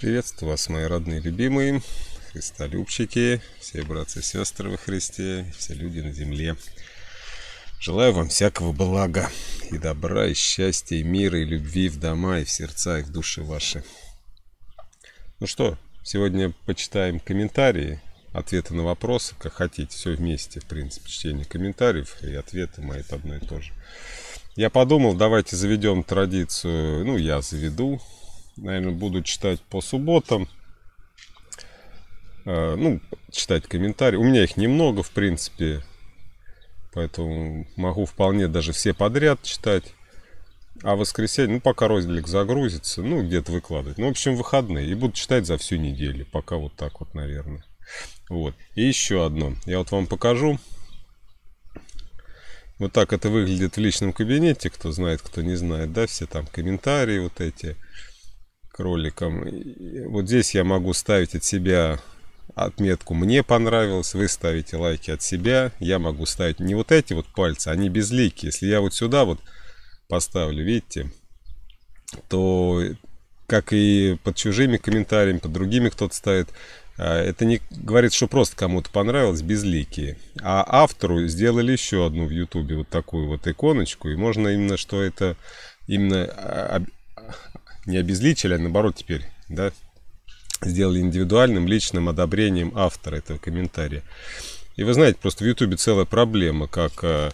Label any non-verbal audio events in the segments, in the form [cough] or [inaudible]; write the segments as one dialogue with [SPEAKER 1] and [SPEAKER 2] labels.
[SPEAKER 1] Приветствую вас, мои родные любимые, христолюбчики, все братья и сестры во Христе, все люди на земле. Желаю вам всякого блага и добра, и счастья, и мира, и любви в дома, и в сердца, и в души ваши. Ну что, сегодня почитаем комментарии, ответы на вопросы, как хотите, все вместе, в принципе, чтение комментариев и ответы мои, это одно и то же. Я подумал, давайте заведем традицию, ну, я заведу, Наверное, буду читать по субботам. Э, ну, читать комментарии. У меня их немного, в принципе. Поэтому могу вполне даже все подряд читать. А в воскресенье, ну, пока розделик загрузится, ну, где-то выкладывать. Ну, в общем, выходные. И буду читать за всю неделю. Пока вот так вот, наверное. Вот. И еще одно. Я вот вам покажу. Вот так это выглядит в личном кабинете. Кто знает, кто не знает, да, все там комментарии вот эти кроликом. И вот здесь я могу ставить от себя отметку «Мне понравилось», вы ставите лайки от себя, я могу ставить не вот эти вот пальцы, они безлики. Если я вот сюда вот поставлю, видите, то как и под чужими комментариями, под другими кто-то ставит, а, это не говорит, что просто кому-то понравилось, безликие. А автору сделали еще одну в Ютубе вот такую вот иконочку, и можно именно, что это именно а, а, не обезличили, а наоборот теперь, да, сделали индивидуальным личным одобрением автора этого комментария. И вы знаете, просто в Ютубе целая проблема, как... Э,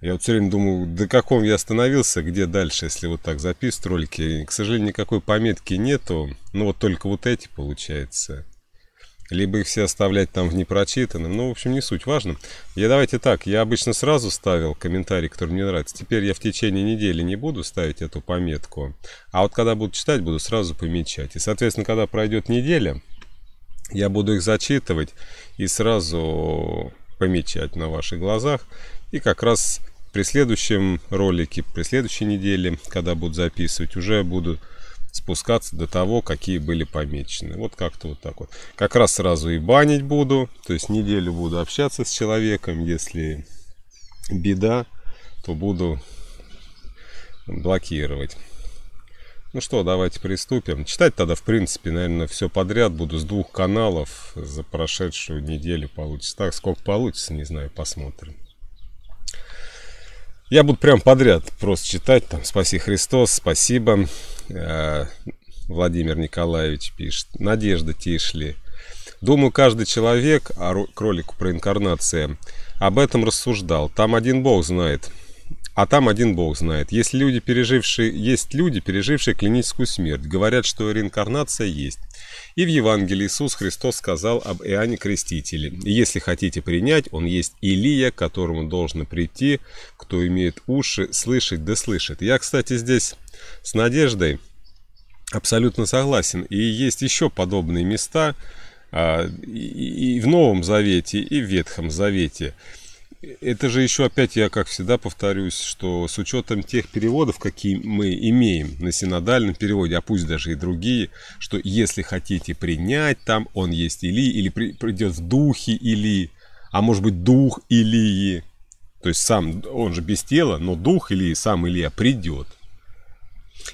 [SPEAKER 1] я вот все время думаю, до каком я остановился, где дальше, если вот так записывать ролики. К сожалению, никакой пометки нету. Ну вот только вот эти, получается либо их все оставлять там в непрочитанном. Ну, в общем, не суть, важно. Я давайте так, я обычно сразу ставил комментарий, который мне нравится. Теперь я в течение недели не буду ставить эту пометку, а вот когда буду читать, буду сразу помечать. И, соответственно, когда пройдет неделя, я буду их зачитывать и сразу помечать на ваших глазах. И как раз при следующем ролике, при следующей неделе, когда буду записывать, уже буду спускаться до того, какие были помечены. Вот как-то вот так вот. Как раз сразу и банить буду, то есть неделю буду общаться с человеком, если беда, то буду блокировать. Ну что, давайте приступим. Читать тогда, в принципе, наверное, все подряд буду с двух каналов за прошедшую неделю получится. Так, сколько получится, не знаю, посмотрим. Я буду прям подряд просто читать. Там «Спаси Христос», «Спасибо». Э, Владимир Николаевич пишет. «Надежда Тишли». Думаю, каждый человек, а кролику про инкарнации, об этом рассуждал. Там один бог знает, а там один бог знает. Есть люди, пережившие, есть люди, пережившие клиническую смерть. Говорят, что реинкарнация есть. И в Евангелии Иисус Христос сказал об Иоанне Крестителе. «Если хотите принять, он есть Илия, к которому должно прийти, кто имеет уши, слышать да слышит». Я, кстати, здесь с Надеждой абсолютно согласен. И есть еще подобные места а, и в Новом Завете, и в Ветхом Завете – это же еще опять я, как всегда, повторюсь, что с учетом тех переводов, какие мы имеем на синодальном переводе, а пусть даже и другие, что если хотите принять, там он есть или, или при, придет в духе или, а может быть дух или, То есть сам, он же без тела, но дух или сам Илия придет.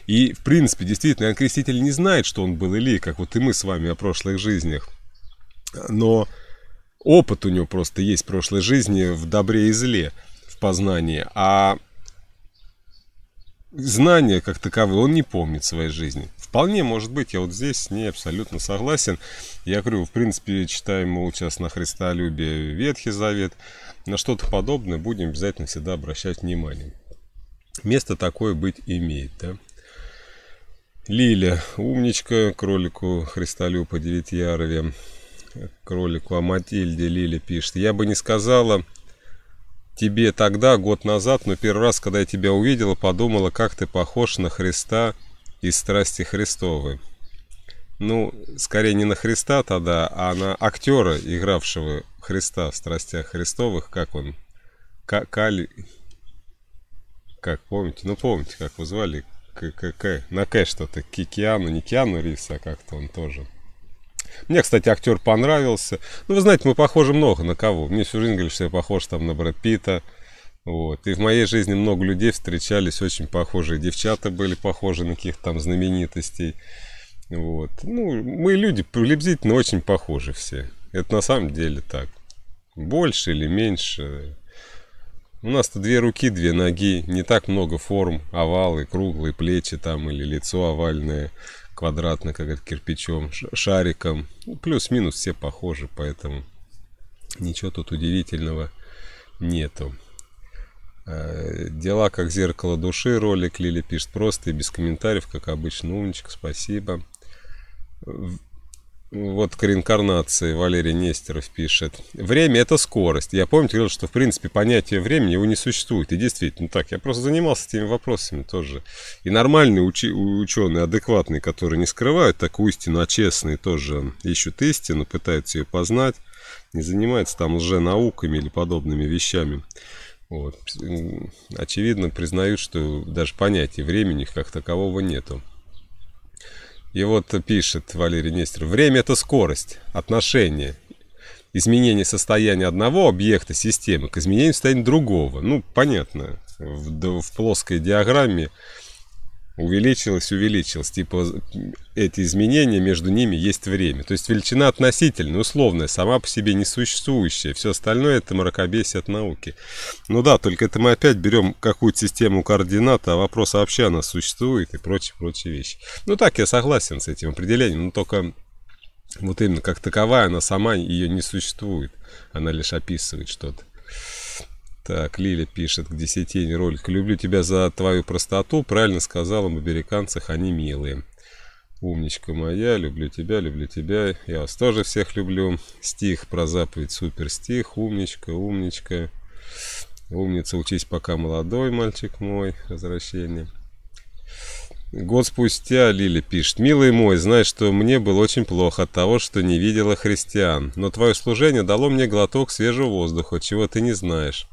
[SPEAKER 1] И, в принципе, действительно, Иоанн Креститель не знает, что он был Илией, как вот и мы с вами о прошлых жизнях. Но опыт у него просто есть в прошлой жизни в добре и зле, в познании, а знания как таковые он не помнит в своей жизни. Вполне может быть, я вот здесь с ней абсолютно согласен. Я говорю, в принципе, читаем мы сейчас на Христолюбие Ветхий Завет, на что-то подобное будем обязательно всегда обращать внимание. Место такое быть имеет, да? Лиля, умничка, кролику Христолю по Девятьярове кролику, а Матильде Лили пишет. Я бы не сказала тебе тогда, год назад, но первый раз, когда я тебя увидела, подумала, как ты похож на Христа из «Страсти Христовой». Ну, скорее не на Христа тогда, а на актера, игравшего Христа в «Страстях Христовых», как он, К Кали... Как, помните? Ну, помните, как его звали? К -к -к. На К что-то, Кикиану, не Киану Ривз, а как-то он тоже... Мне, кстати, актер понравился. Ну, вы знаете, мы похожи много на кого. Мне всю жизнь говорили, что я похож там на Брэд Питта. Вот. И в моей жизни много людей встречались, очень похожие. Девчата были похожи на каких-то там знаменитостей. Вот. Ну, мы люди приблизительно очень похожи все. Это на самом деле так. Больше или меньше. У нас-то две руки, две ноги, не так много форм, овалы, круглые плечи там или лицо овальное квадратно, как это, кирпичом, шариком. Ну, плюс-минус все похожи, поэтому ничего тут удивительного нету. Э, дела как зеркало души, ролик Лили пишет просто и без комментариев, как обычно, умничка, спасибо вот к реинкарнации Валерий Нестеров пишет. Время – это скорость. Я помню, говорил, что, в принципе, понятие времени его не существует. И действительно так. Я просто занимался этими вопросами тоже. И нормальные учи- ученые, адекватные, которые не скрывают такую истину, а честные тоже ищут истину, пытаются ее познать, не занимаются там лженауками или подобными вещами. Вот. Очевидно, признают, что даже понятия времени как такового нету. И вот пишет Валерий Нестеров, время – это скорость, отношение, изменение состояния одного объекта системы к изменению состояния другого. Ну, понятно, в, в плоской диаграмме увеличилось, увеличилось. Типа эти изменения между ними есть время. То есть величина относительная, условная, сама по себе несуществующая. Все остальное это мракобесие от науки. Ну да, только это мы опять берем какую-то систему координат, а вопрос вообще она существует и прочие-прочие вещи. Ну так, я согласен с этим определением, но только вот именно как таковая она сама ее не существует. Она лишь описывает что-то. Так, Лиля пишет, к десятине ролик. Люблю тебя за твою простоту. Правильно сказал им американцах, они милые. Умничка моя, люблю тебя, люблю тебя. Я вас тоже всех люблю. Стих про заповедь, супер стих. Умничка, умничка. Умница, учись пока молодой, мальчик мой. Возвращение. Год спустя Лили пишет. «Милый мой, знай, что мне было очень плохо от того, что не видела христиан, но твое служение дало мне глоток свежего воздуха, чего ты не знаешь.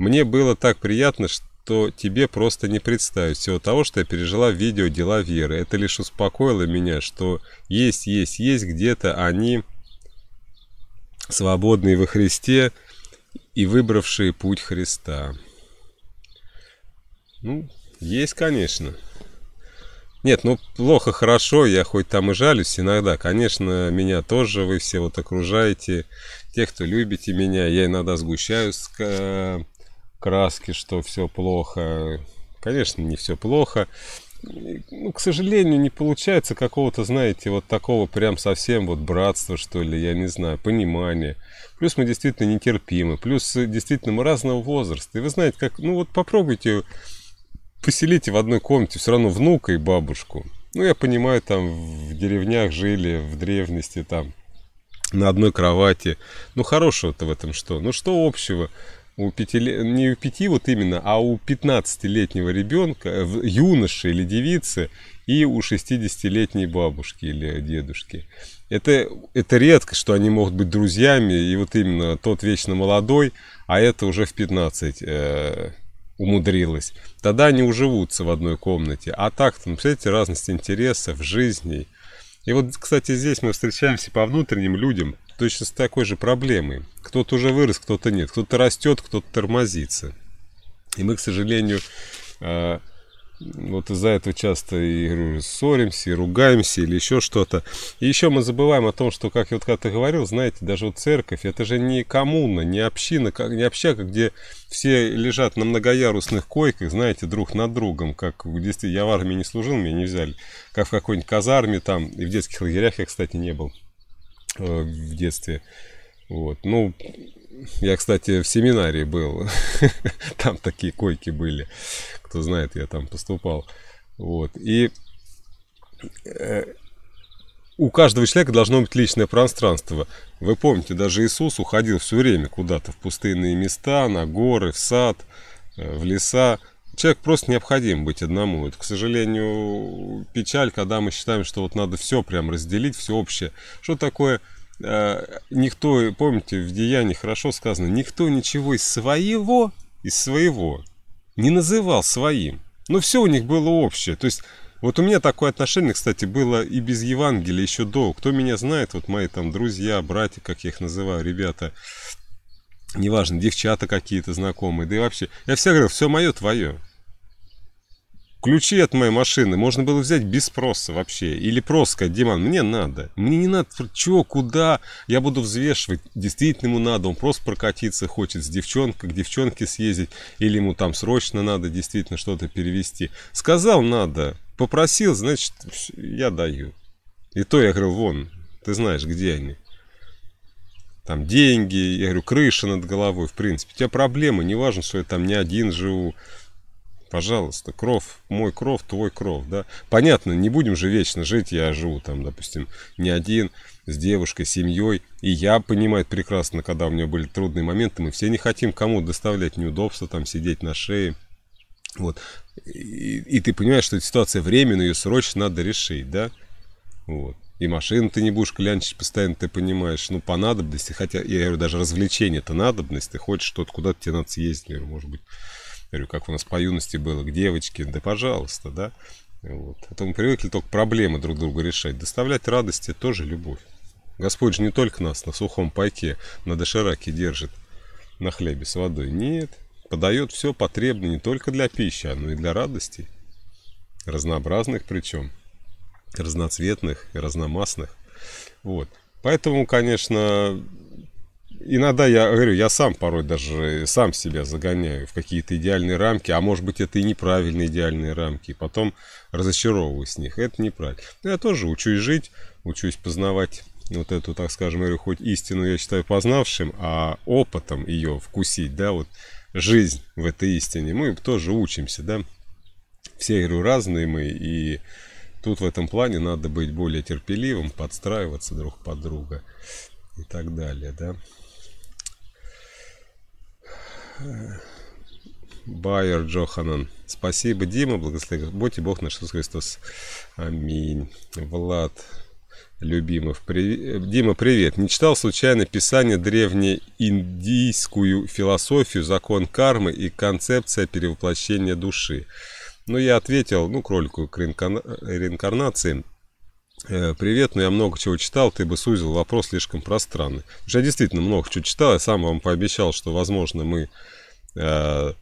[SPEAKER 1] Мне было так приятно, что тебе просто не представить всего того, что я пережила в видео «Дела Веры». Это лишь успокоило меня, что есть, есть, есть где-то они, свободные во Христе и выбравшие путь Христа. Ну, есть, конечно. Нет, ну плохо, хорошо, я хоть там и жалюсь иногда. Конечно, меня тоже вы все вот окружаете, те, кто любите меня. Я иногда сгущаюсь. Э, краски, что все плохо. Конечно, не все плохо. Ну, к сожалению, не получается какого-то, знаете, вот такого прям совсем вот братства, что ли, я не знаю, понимания. Плюс мы действительно нетерпимы, плюс действительно мы разного возраста. И вы знаете, как, ну вот попробуйте, поселите в одной комнате все равно внука и бабушку. Ну, я понимаю, там в деревнях жили, в древности там на одной кровати. Ну, хорошего-то в этом что? Ну, что общего? у пяти, не у пяти вот именно, а у 15-летнего ребенка, э, юноши или девицы, и у 60-летней бабушки или дедушки. Это, это редко, что они могут быть друзьями, и вот именно тот вечно молодой, а это уже в 15 э, умудрилась. Тогда они уживутся в одной комнате. А так, там, представляете, разность интересов, жизней. И вот, кстати, здесь мы встречаемся по внутренним людям – точно с такой же проблемой. Кто-то уже вырос, кто-то нет, кто-то растет, кто-то тормозится. И мы, к сожалению, э, вот из-за этого часто и ссоримся, и ругаемся, или еще что-то. И еще мы забываем о том, что, как я вот когда-то говорил, знаете, даже вот церковь, это же не коммуна, не община, как, не общага, где все лежат на многоярусных койках, знаете, друг над другом, как в действительно я в армии не служил, меня не взяли, как в какой-нибудь казарме там, и в детских лагерях я, кстати, не был. Э, в детстве. Вот. Ну, я, кстати, в семинарии был. [laughs] Там такие койки были. Кто знает, я там поступал. Вот. И э, у каждого человека должно быть личное пространство. Вы помните, даже Иисус уходил все время куда-то в пустынные места, на горы, в сад, э, в леса человек просто необходим быть одному. Это, к сожалению, печаль, когда мы считаем, что вот надо все прям разделить, все общее. Что такое э, никто, помните, в Деянии хорошо сказано, никто ничего из своего, из своего не называл своим. Но все у них было общее. То есть, вот у меня такое отношение, кстати, было и без Евангелия еще до. Кто меня знает, вот мои там друзья, братья, как я их называю, ребята, неважно, девчата какие-то знакомые, да и вообще. Я всегда говорил, все мое, твое. Ключи от моей машины можно было взять без спроса вообще. Или просто сказать, Диман, мне надо. Мне не надо, чего, куда. Я буду взвешивать, действительно ему надо. Он просто прокатиться хочет с девчонкой, к девчонке съездить. Или ему там срочно надо действительно что-то перевести. Сказал надо, попросил, значит, я даю. И то я говорил, вон, ты знаешь, где они там деньги, я говорю, крыша над головой, в принципе. У тебя проблемы, Неважно, что я там не один живу. Пожалуйста, кров, мой кров, твой кров, да. Понятно, не будем же вечно жить, я живу там, допустим, не один, с девушкой, семьей. И я понимаю прекрасно, когда у меня были трудные моменты, мы все не хотим кому доставлять неудобства, там, сидеть на шее. Вот. И, и ты понимаешь, что эта ситуация временная, ее срочно надо решить, да. Вот и машину ты не будешь клянчить постоянно, ты понимаешь, ну, по надобности, хотя, я говорю, даже развлечение это надобность, ты хочешь что-то, куда-то тебе надо съездить, я говорю, может быть, я говорю, как у нас по юности было, к девочке, да пожалуйста, да, вот. А то мы привыкли только проблемы друг друга решать, доставлять радости тоже любовь. Господь же не только нас на сухом пайке, на дошираке держит, на хлебе с водой, нет, подает все потребное не только для пищи, но и для радостей, разнообразных причем – разноцветных, разномастных. Вот. Поэтому, конечно, иногда я говорю, я сам порой даже сам себя загоняю в какие-то идеальные рамки, а может быть это и неправильные идеальные рамки, и потом разочаровываюсь в них. Это неправильно. Но я тоже учусь жить, учусь познавать вот эту, так скажем, говорю, хоть истину я считаю познавшим, а опытом ее вкусить, да, вот жизнь в этой истине. Мы тоже учимся, да. Все, говорю, разные мы, и Тут в этом плане надо быть более терпеливым, подстраиваться друг под друга и так далее, да. Байер Джоханан. Спасибо, Дима, благослови. Будьте Бог наш Иисус Христос. Аминь. Влад Любимов. Привет. Дима, привет. Не читал случайно Писание древнеиндийскую философию, закон кармы и концепция перевоплощения души. Но ну, я ответил, ну, кролику к реинкарнации. Э, Привет, но ну, я много чего читал, ты бы сузил вопрос слишком пространный. Потому я действительно много чего читал, я сам вам пообещал, что, возможно, мы э,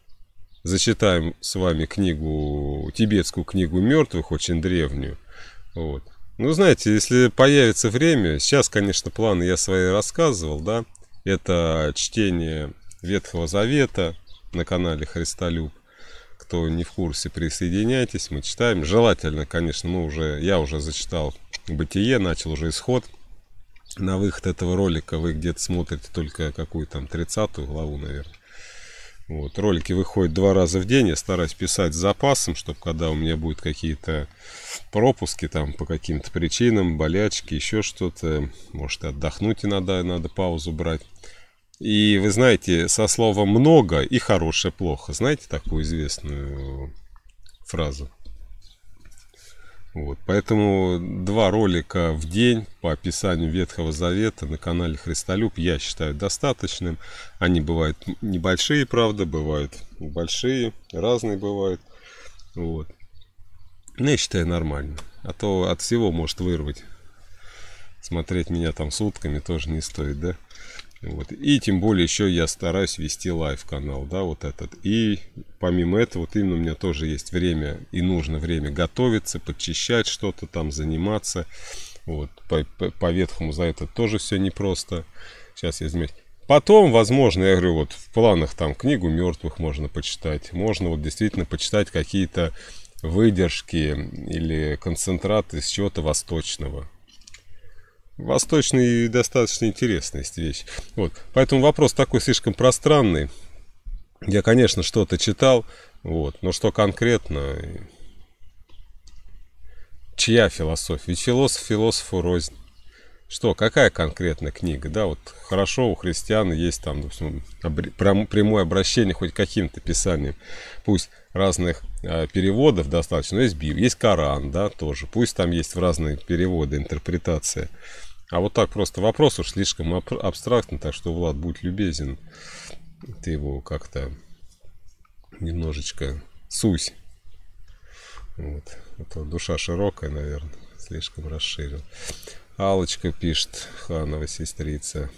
[SPEAKER 1] зачитаем с вами книгу, тибетскую книгу мертвых, очень древнюю. Вот. Ну, знаете, если появится время, сейчас, конечно, планы я свои рассказывал, да, это чтение Ветхого Завета на канале Христолюб, кто не в курсе, присоединяйтесь, мы читаем. Желательно, конечно, мы уже, я уже зачитал «Бытие», начал уже исход. На выход этого ролика вы где-то смотрите только какую там 30 главу, наверное. Вот, ролики выходят два раза в день. Я стараюсь писать с запасом, чтобы когда у меня будут какие-то пропуски там по каким-то причинам, болячки, еще что-то, может отдохнуть иногда надо паузу брать. И вы знаете, со словом «много» и «хорошее» плохо. Знаете такую известную фразу? Вот, поэтому два ролика в день по описанию Ветхого Завета на канале Христолюб я считаю достаточным. Они бывают небольшие, правда, бывают большие, разные бывают. Вот. Но ну, я считаю нормально. А то от всего может вырвать. Смотреть меня там сутками тоже не стоит, да? Вот. И тем более еще я стараюсь вести лайв-канал, да, вот этот. И помимо этого, вот именно у меня тоже есть время и нужно время готовиться, подчищать что-то там, заниматься. Вот. По, по, по ветхому за это тоже все непросто. Сейчас я изменю. Потом, возможно, я говорю, вот в планах там книгу мертвых можно почитать. Можно вот действительно почитать какие-то выдержки или концентраты с чего-то восточного восточный достаточно интересная вещь. Вот. Поэтому вопрос такой слишком пространный. Я, конечно, что-то читал, вот, но что конкретно, чья философия? Ведь философ философу рознь. Что, какая конкретная книга, да, вот хорошо у христиан есть там, допустим, прямое обращение хоть каким-то писанием, пусть разных а, переводов достаточно, но есть Библия, есть Коран, да, тоже, пусть там есть в разные переводы, интерпретация, а вот так просто вопрос уж слишком абстрактный, так что, Влад, будь любезен, ты его как-то немножечко сусь. Вот. Это а душа широкая, наверное, слишком расширил. Алочка пишет, Ханова сестрица,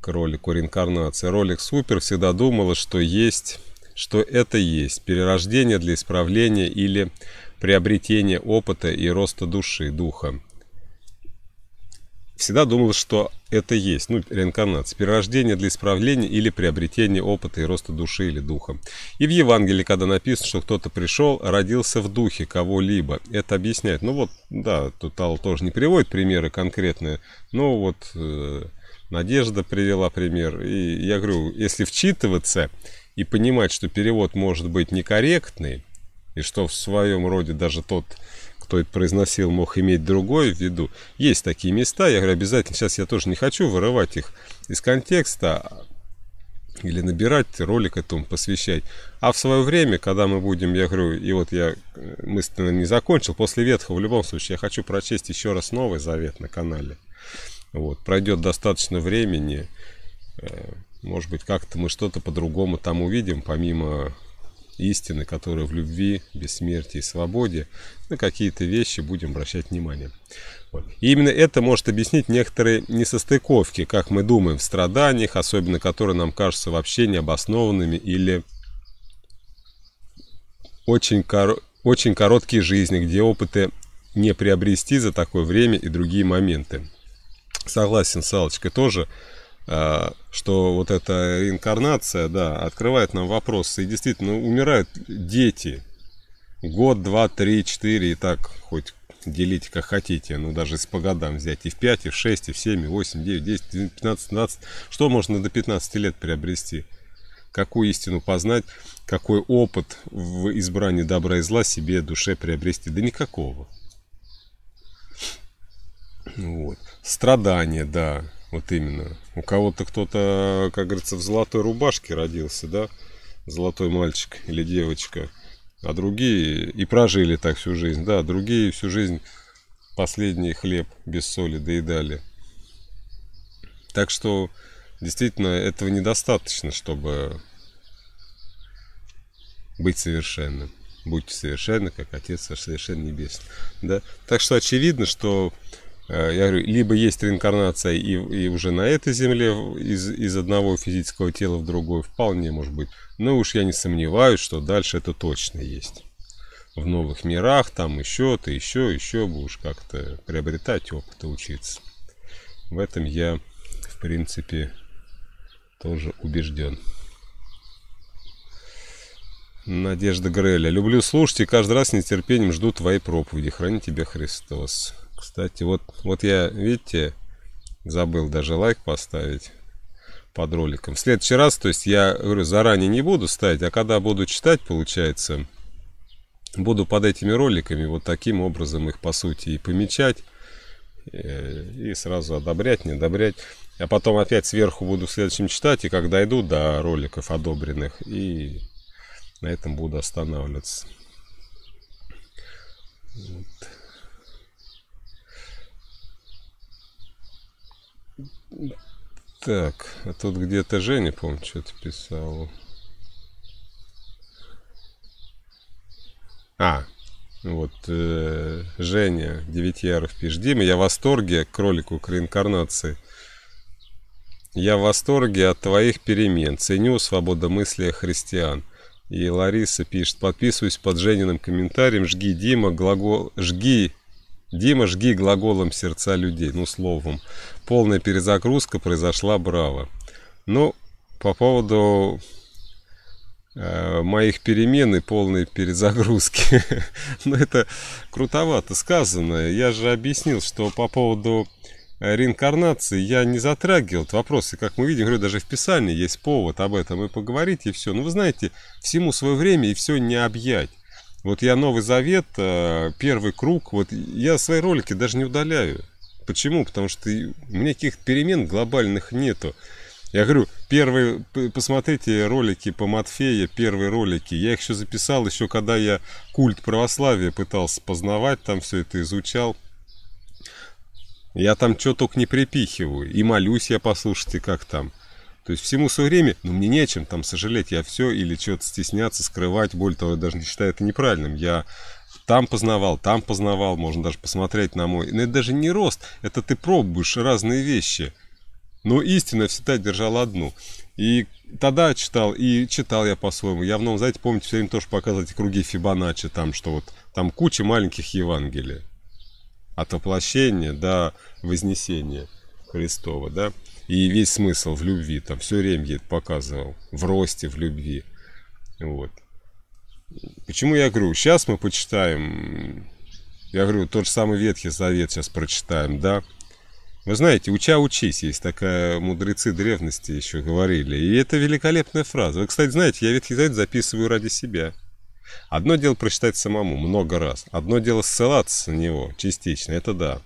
[SPEAKER 1] к ролику реинкарнации. Ролик супер, всегда думала, что есть, что это есть. Перерождение для исправления или приобретение опыта и роста души, духа. Всегда думал, что это есть, ну, реинкарнация, перерождение для исправления или приобретение опыта и роста души или духа. И в Евангелии, когда написано, что кто-то пришел, родился в духе кого-либо, это объясняет. Ну вот, да, тут Алла тоже не приводит примеры конкретные, но вот э, Надежда привела пример. И я говорю, если вчитываться и понимать, что перевод может быть некорректный, и что в своем роде даже тот что произносил, мог иметь другой в виду. Есть такие места, я говорю, обязательно, сейчас я тоже не хочу вырывать их из контекста или набирать ролик этому посвящать. А в свое время, когда мы будем, я говорю, и вот я э, мысленно не закончил, после Ветхого в любом случае я хочу прочесть еще раз Новый Завет на канале. Вот, пройдет достаточно времени, э, может быть, как-то мы что-то по-другому там увидим, помимо истины, которые в любви, бессмертии, свободе, на какие-то вещи будем обращать внимание. Вот. И именно это может объяснить некоторые несостыковки, как мы думаем, в страданиях, особенно которые нам кажутся вообще необоснованными или очень, кор... очень короткие жизни, где опыты не приобрести за такое время и другие моменты. Согласен с Аллочкой тоже. А, что вот эта инкарнация, да, открывает нам вопросы. И действительно, умирают дети. Год, два, три, четыре, и так хоть делите как хотите, ну даже с по годам взять, и в 5, и в 6, и в 7, и 8, 9, 10, 15, 12, что можно до 15 лет приобрести? Какую истину познать, какой опыт в избрании добра и зла себе душе приобрести? Да никакого. Вот. Страдания, да, вот именно. У кого-то кто-то, как говорится, в золотой рубашке родился, да? Золотой мальчик или девочка. А другие и прожили так всю жизнь, да, другие всю жизнь последний хлеб без соли доедали. Так что действительно этого недостаточно, чтобы быть совершенным. Будьте совершенны, как Отец ваш совершенно небесный. Да? Так что очевидно, что Э, я говорю, либо есть реинкарнация и, и уже на этой земле из, из одного физического тела в другое, вполне может быть. Но уж я не сомневаюсь, что дальше это точно есть. В новых мирах, там еще, ты еще, еще будешь как-то приобретать опыт и учиться. В этом я, в принципе, тоже убежден. Надежда Греля. Люблю слушать и каждый раз с нетерпением жду твоей проповеди. Храни тебя Христос. Кстати, вот, вот я, видите, забыл даже лайк поставить под роликом. В следующий раз, то есть я говорю, заранее не буду ставить, а когда буду читать, получается, буду под этими роликами вот таким образом их, по сути, и помечать, э, и сразу одобрять, не одобрять. А потом опять сверху буду в следующем читать, и когда дойду до роликов одобренных, и на этом буду останавливаться. Так, а тут где-то Женя, помню, что-то писал. А, вот э, Женя Девятьяров пишет. Дима, я в восторге кролику к реинкарнации. Я в восторге от твоих перемен. Ценю свобода свободомыслие христиан. И Лариса пишет. Подписываюсь под Жениным комментарием. Жги, Дима, глагол... Жги Дима, жги глаголом сердца людей, ну словом. Полная перезагрузка произошла браво. Ну по поводу э, моих перемен и полной перезагрузки, [laughs] ну это крутовато сказано. Я же объяснил, что по поводу э, реинкарнации я не затрагивал этот вопрос. И как мы видим, говорю, даже в Писании есть повод об этом и поговорить, и все. Но ну, вы знаете, всему свое время и все не объять. Вот я Новый Завет, э, первый круг, вот я свои ролики даже не удаляю. Почему? Потому что у меня каких-то перемен глобальных нету. Я говорю, первые, посмотрите ролики по Матфея, первые ролики. Я их еще записал, еще когда я культ православия пытался познавать, там все это изучал. Я там что только не припихиваю. И молюсь я, послушайте, как там. То есть всему свое время, но мне нечем там сожалеть, я все или что-то стесняться, скрывать, более того, я даже не считаю это неправильным. Я там познавал, там познавал, можно даже посмотреть на мой. Но это даже не рост, это ты пробуешь разные вещи. Но истина всегда держала одну. И тогда читал, и читал я по-своему. Я в новом, знаете, помните, все время тоже показывали эти круги Фибоначчи, там, что вот там куча маленьких Евангелий. От воплощения до вознесения Христова, да. И весь смысл в любви, там все Ремгет показывал, в росте, в любви. Вот. Почему я говорю, сейчас мы почитаем, я говорю, тот же самый Ветхий Завет сейчас прочитаем, да? Вы знаете, уча учись, есть такая, мудрецы древности еще говорили. И это великолепная фраза. Вы, кстати, знаете, я Ветхий Завет записываю ради себя. Одно дело прочитать самому много раз. Одно дело ссылаться на него частично, это да.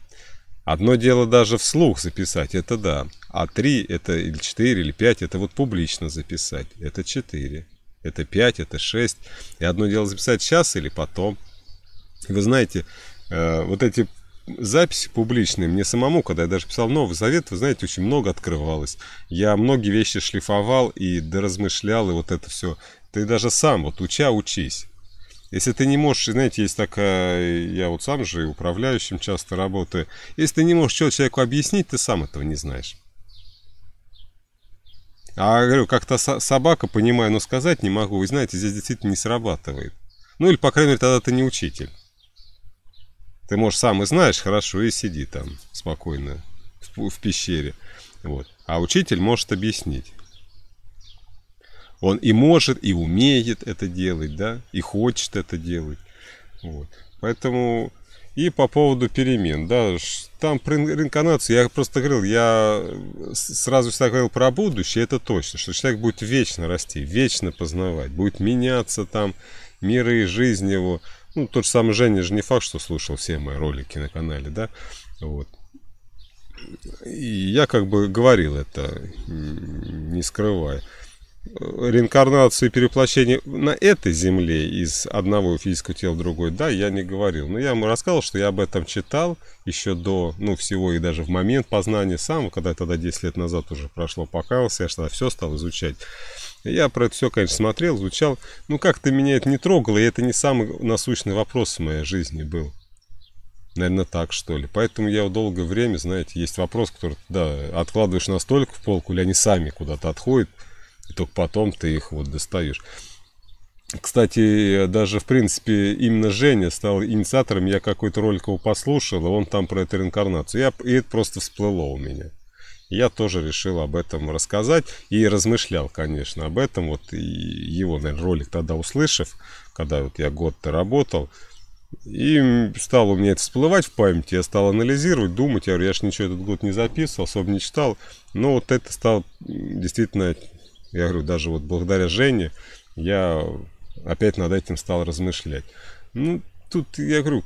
[SPEAKER 1] Одно дело даже вслух записать, это да. А три, это или четыре, или пять, это вот публично записать, это четыре, Это пять, это шесть. И одно дело записать сейчас или потом. И вы знаете, э, вот эти записи публичные, мне самому, когда я даже писал Новый Завет, вы знаете, очень много открывалось. Я многие вещи шлифовал и доразмышлял, и вот это все. Ты даже сам, вот уча, учись. Если ты не можешь, знаете, есть такая, я вот сам же и управляющим часто работаю, если ты не можешь что человеку объяснить, ты сам этого не знаешь. А говорю, как-то собака, понимаю, но сказать не могу. Вы знаете, здесь действительно не срабатывает. Ну или, по крайней мере, тогда ты не учитель. Ты, можешь сам и знаешь хорошо, и сиди там спокойно в, в пещере. Вот. А учитель может объяснить. Он и может, и умеет это делать, да, и хочет это делать. Вот. Поэтому и по поводу перемен, да, там про реинкарнацию, я просто говорил, я э, сразу всегда говорил про будущее, это точно, что человек будет вечно расти, вечно познавать, будет меняться там, мир и жизнь его. Ну, тот же самый Женя же не факт, что слушал все мои ролики на канале, да, вот. И я как бы говорил это, не скрывая. Э, реинкарнации, перевоплощения на этой земле из одного физического тела в другой, да, я не говорил. Но я ему рассказал, что я об этом читал еще до, ну, всего и даже в момент познания сам, когда тогда 10 лет назад уже прошло, покаялся, я тогда все стал изучать. Я про это все, конечно, смотрел, изучал. Ну, как-то меня это не трогало, и это не самый насущный вопрос в моей жизни был. Наверное, так, что ли. Поэтому я долгое время, знаете, есть вопрос, который, да, откладываешь настолько в полку, или они сами куда-то отходят – и только потом ты их вот достаешь. Кстати, даже, в принципе, именно Женя стал инициатором. Я какой-то ролик его послушал, и он там про эту реинкарнацию. Я, и это просто всплыло у меня. Я тоже решил об этом рассказать и размышлял, конечно, об этом. Вот и его, наверное, ролик тогда услышав, когда вот я год-то работал, и стало у меня это всплывать в памяти, я стал анализировать, думать, я говорю, я же ничего этот год не записывал, особо не читал, но вот это стало действительно я говорю, даже вот благодаря Жене я опять над этим стал размышлять. Ну, тут я говорю,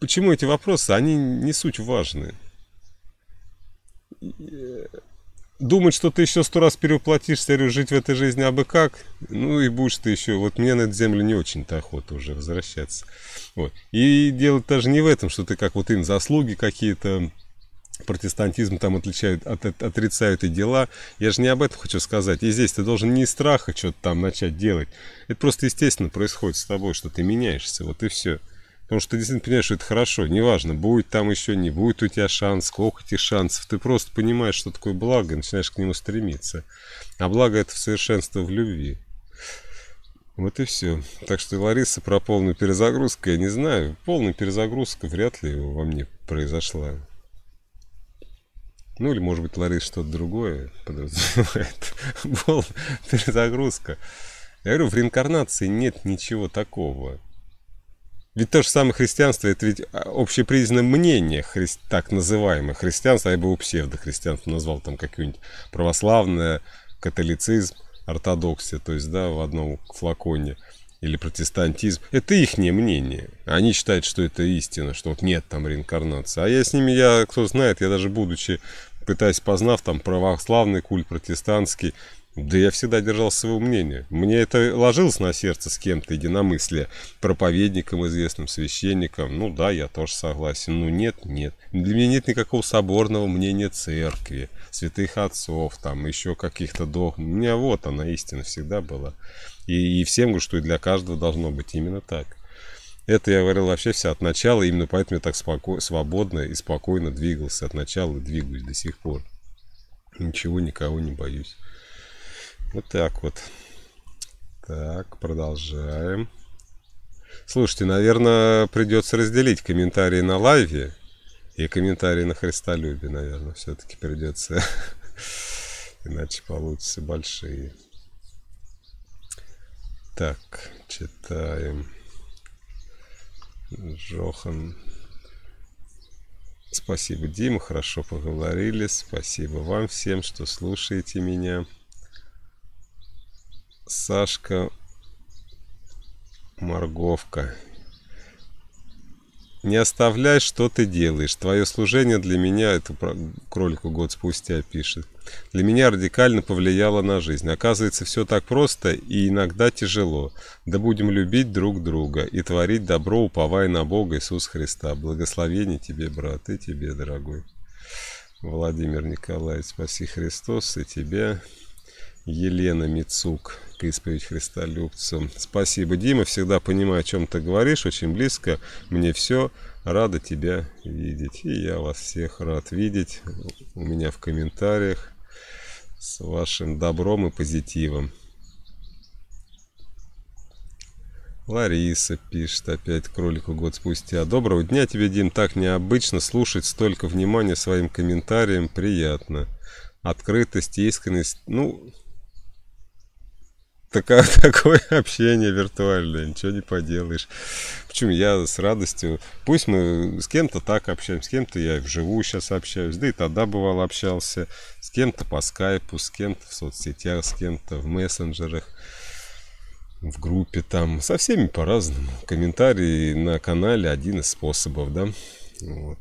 [SPEAKER 1] почему эти вопросы, они не суть важны. Думать, что ты еще сто раз перевоплотишься, говорю, жить в этой жизни абы как, ну и будешь ты еще, вот мне на эту землю не очень-то охота уже возвращаться. Вот. И дело даже не в этом, что ты как вот им заслуги какие-то протестантизм там отличают, от, от, отрицают и дела. Я же не об этом хочу сказать. И здесь ты должен не из страха что-то там начать делать. Это просто естественно происходит с тобой, что ты меняешься, вот и все. Потому что ты действительно понимаешь, что это хорошо. Неважно, будет там еще, не будет у тебя шанс, сколько этих шансов. Ты просто понимаешь, что такое благо, и начинаешь к нему стремиться. А благо это в совершенство в любви. Вот и все. Так что, Лариса, про полную перезагрузку я не знаю. Полная перезагрузка вряд ли во мне произошла. Ну, или, может быть, Ларис что-то другое подразумевает. [laughs] Был перезагрузка. Я говорю, в реинкарнации нет ничего такого. Ведь то же самое христианство, это ведь а, общепризнанное мнение хри... так называемое христианство, я бы его псевдохристианство назвал, там какое-нибудь православное, католицизм, ортодоксия, то есть, да, в одном флаконе, или протестантизм. Это их мнение. Они считают, что это истина, что вот нет там реинкарнации. А я с ними, я, кто знает, я даже будучи пытаясь познав там православный культ, протестантский. Да я всегда держал своего мнения. Мне это ложилось на сердце с кем-то единомыслие. Проповедником, известным священником. Ну да, я тоже согласен. Ну нет, нет. Для меня нет никакого соборного мнения церкви, святых отцов, там еще каких-то догм. У меня вот она истина всегда была. И, и всем говорю, что и для каждого должно быть именно так. Это я говорил вообще все от начала, именно поэтому я так споко- свободно и спокойно двигался от начала и двигаюсь до сих пор. Ничего, никого не боюсь. Вот так вот. Так, продолжаем. Слушайте, наверное, придется разделить комментарии на лайве и комментарии на Христолюбе, наверное, все-таки придется. [laughs] Иначе получится большие. Так, читаем. Жохан. Спасибо, Дима, хорошо поговорили. Спасибо вам всем, что слушаете меня. Сашка Морговка. Не оставляй, что ты делаешь. Твое служение для меня, Это кролику год спустя пишет, для меня радикально повлияло на жизнь. Оказывается, все так просто и иногда тяжело. Да будем любить друг друга и творить добро, уповая на Бога Иисуса Христа. Благословение тебе, брат, и тебе, дорогой. Владимир Николаевич, спаси Христос и тебе. Елена Мицук к исповедь христолюбцу. Спасибо, Дима, всегда понимаю, о чем ты говоришь, очень близко мне все, рада тебя видеть. И я вас всех рад видеть у меня в комментариях с вашим добром и позитивом. Лариса пишет опять кролику год спустя. Доброго дня тебе, Дим. Так необычно слушать столько внимания своим комментариям. Приятно. Открытость, искренность. Ну, такое, [laughs] такое общение виртуальное, ничего не поделаешь. Почему я с радостью, пусть мы с кем-то так общаемся, с кем-то я вживую сейчас общаюсь, да и тогда бывало общался, с кем-то по скайпу, с кем-то в соцсетях, с кем-то в мессенджерах в группе там, со всеми по-разному. Комментарии на канале один из способов, да. Вот.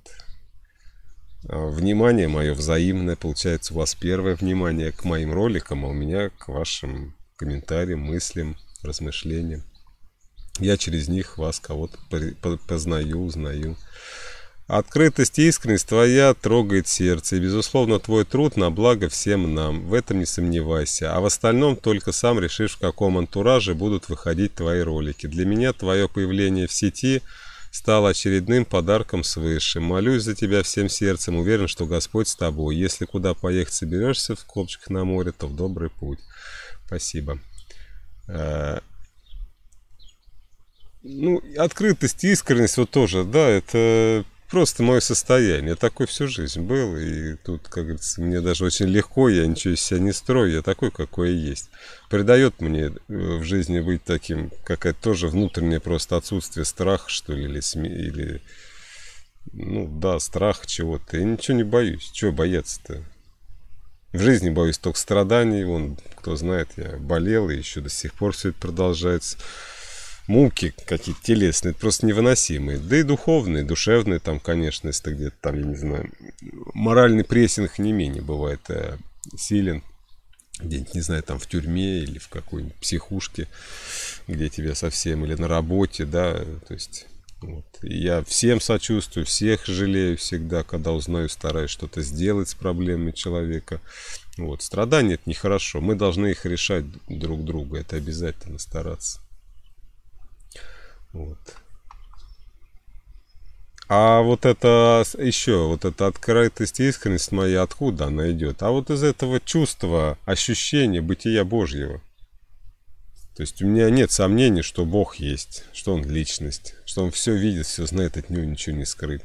[SPEAKER 1] А внимание мое взаимное, получается, у вас первое внимание к моим роликам, а у меня к вашим комментариям, мыслям, размышлениям. Я через них вас кого-то познаю, узнаю. Открытость и искренность твоя трогает сердце, и, безусловно, твой труд на благо всем нам, в этом не сомневайся, а в остальном только сам решишь, в каком антураже будут выходить твои ролики. Для меня твое появление в сети стало очередным подарком свыше. Молюсь за тебя всем сердцем, уверен, что Господь с тобой. Если куда поехать соберешься, в копчиках на море, то в добрый путь. Спасибо. Э, ну, открытость искренность вот тоже, да, это просто мое состояние. Я такой всю жизнь был, и тут, как говорится, мне даже очень легко, я ничего из себя не строю, я такой, какой я есть. Придает мне э, в жизни быть таким, какая-то тоже внутреннее просто отсутствие страха, что ли, или, сме... или ну да, страх чего-то. Я ничего не боюсь, чего бояться-то? В жизни боюсь только страданий. Вон, кто знает, я болел, и еще до сих пор все это продолжается. Муки какие-то телесные, просто невыносимые. Да и духовные, душевные там, конечно, если ты где-то там, я не знаю. Моральный прессинг не менее бывает э, силен где-нибудь, не знаю, там в тюрьме или в какой-нибудь психушке, где тебя совсем, или на работе, да, то есть вот. Я всем сочувствую, всех жалею всегда, когда узнаю, стараюсь что-то сделать с проблемами человека. Вот. Страдания это нехорошо. Мы должны их решать друг друга. Это обязательно стараться. Вот. А вот это еще, вот эта открытость и искренность моя, откуда она идет? А вот из этого чувства, ощущения бытия Божьего – то есть у меня нет сомнений, что Бог есть, что Он личность, что Он все видит, все знает, от Него ничего не скрыт.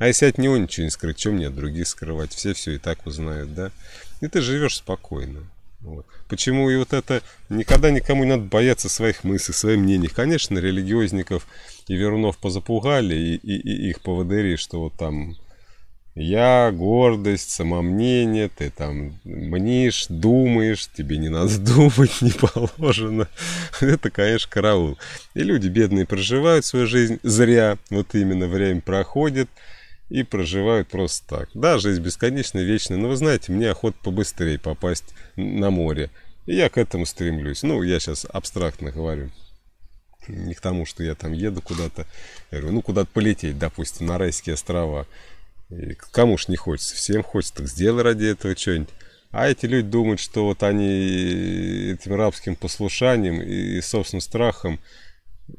[SPEAKER 1] А если от Него ничего не скрыт, чем мне от других скрывать? Все все и так узнают, да? И ты живешь спокойно. Вот. Почему и вот это никогда никому не надо бояться своих мыслей, своих мнений. Конечно, религиозников и верунов позапугали, и, и, и их поводыри, что вот там я, гордость, самомнение, ты там мнишь, думаешь, тебе не надо [laughs] думать, не положено. Это, конечно, караул. И люди бедные проживают свою жизнь зря, вот именно время проходит, и проживают просто так. Да, жизнь бесконечная, вечная, но вы знаете, мне охота побыстрее попасть на море. И я к этому стремлюсь. Ну, я сейчас абстрактно говорю не к тому, что я там еду куда-то. Я говорю, ну, куда-то полететь, допустим, на райские острова. И кому ж не хочется, всем хочется, так сделай ради этого что-нибудь. А эти люди думают, что вот они этим рабским послушанием и собственным страхом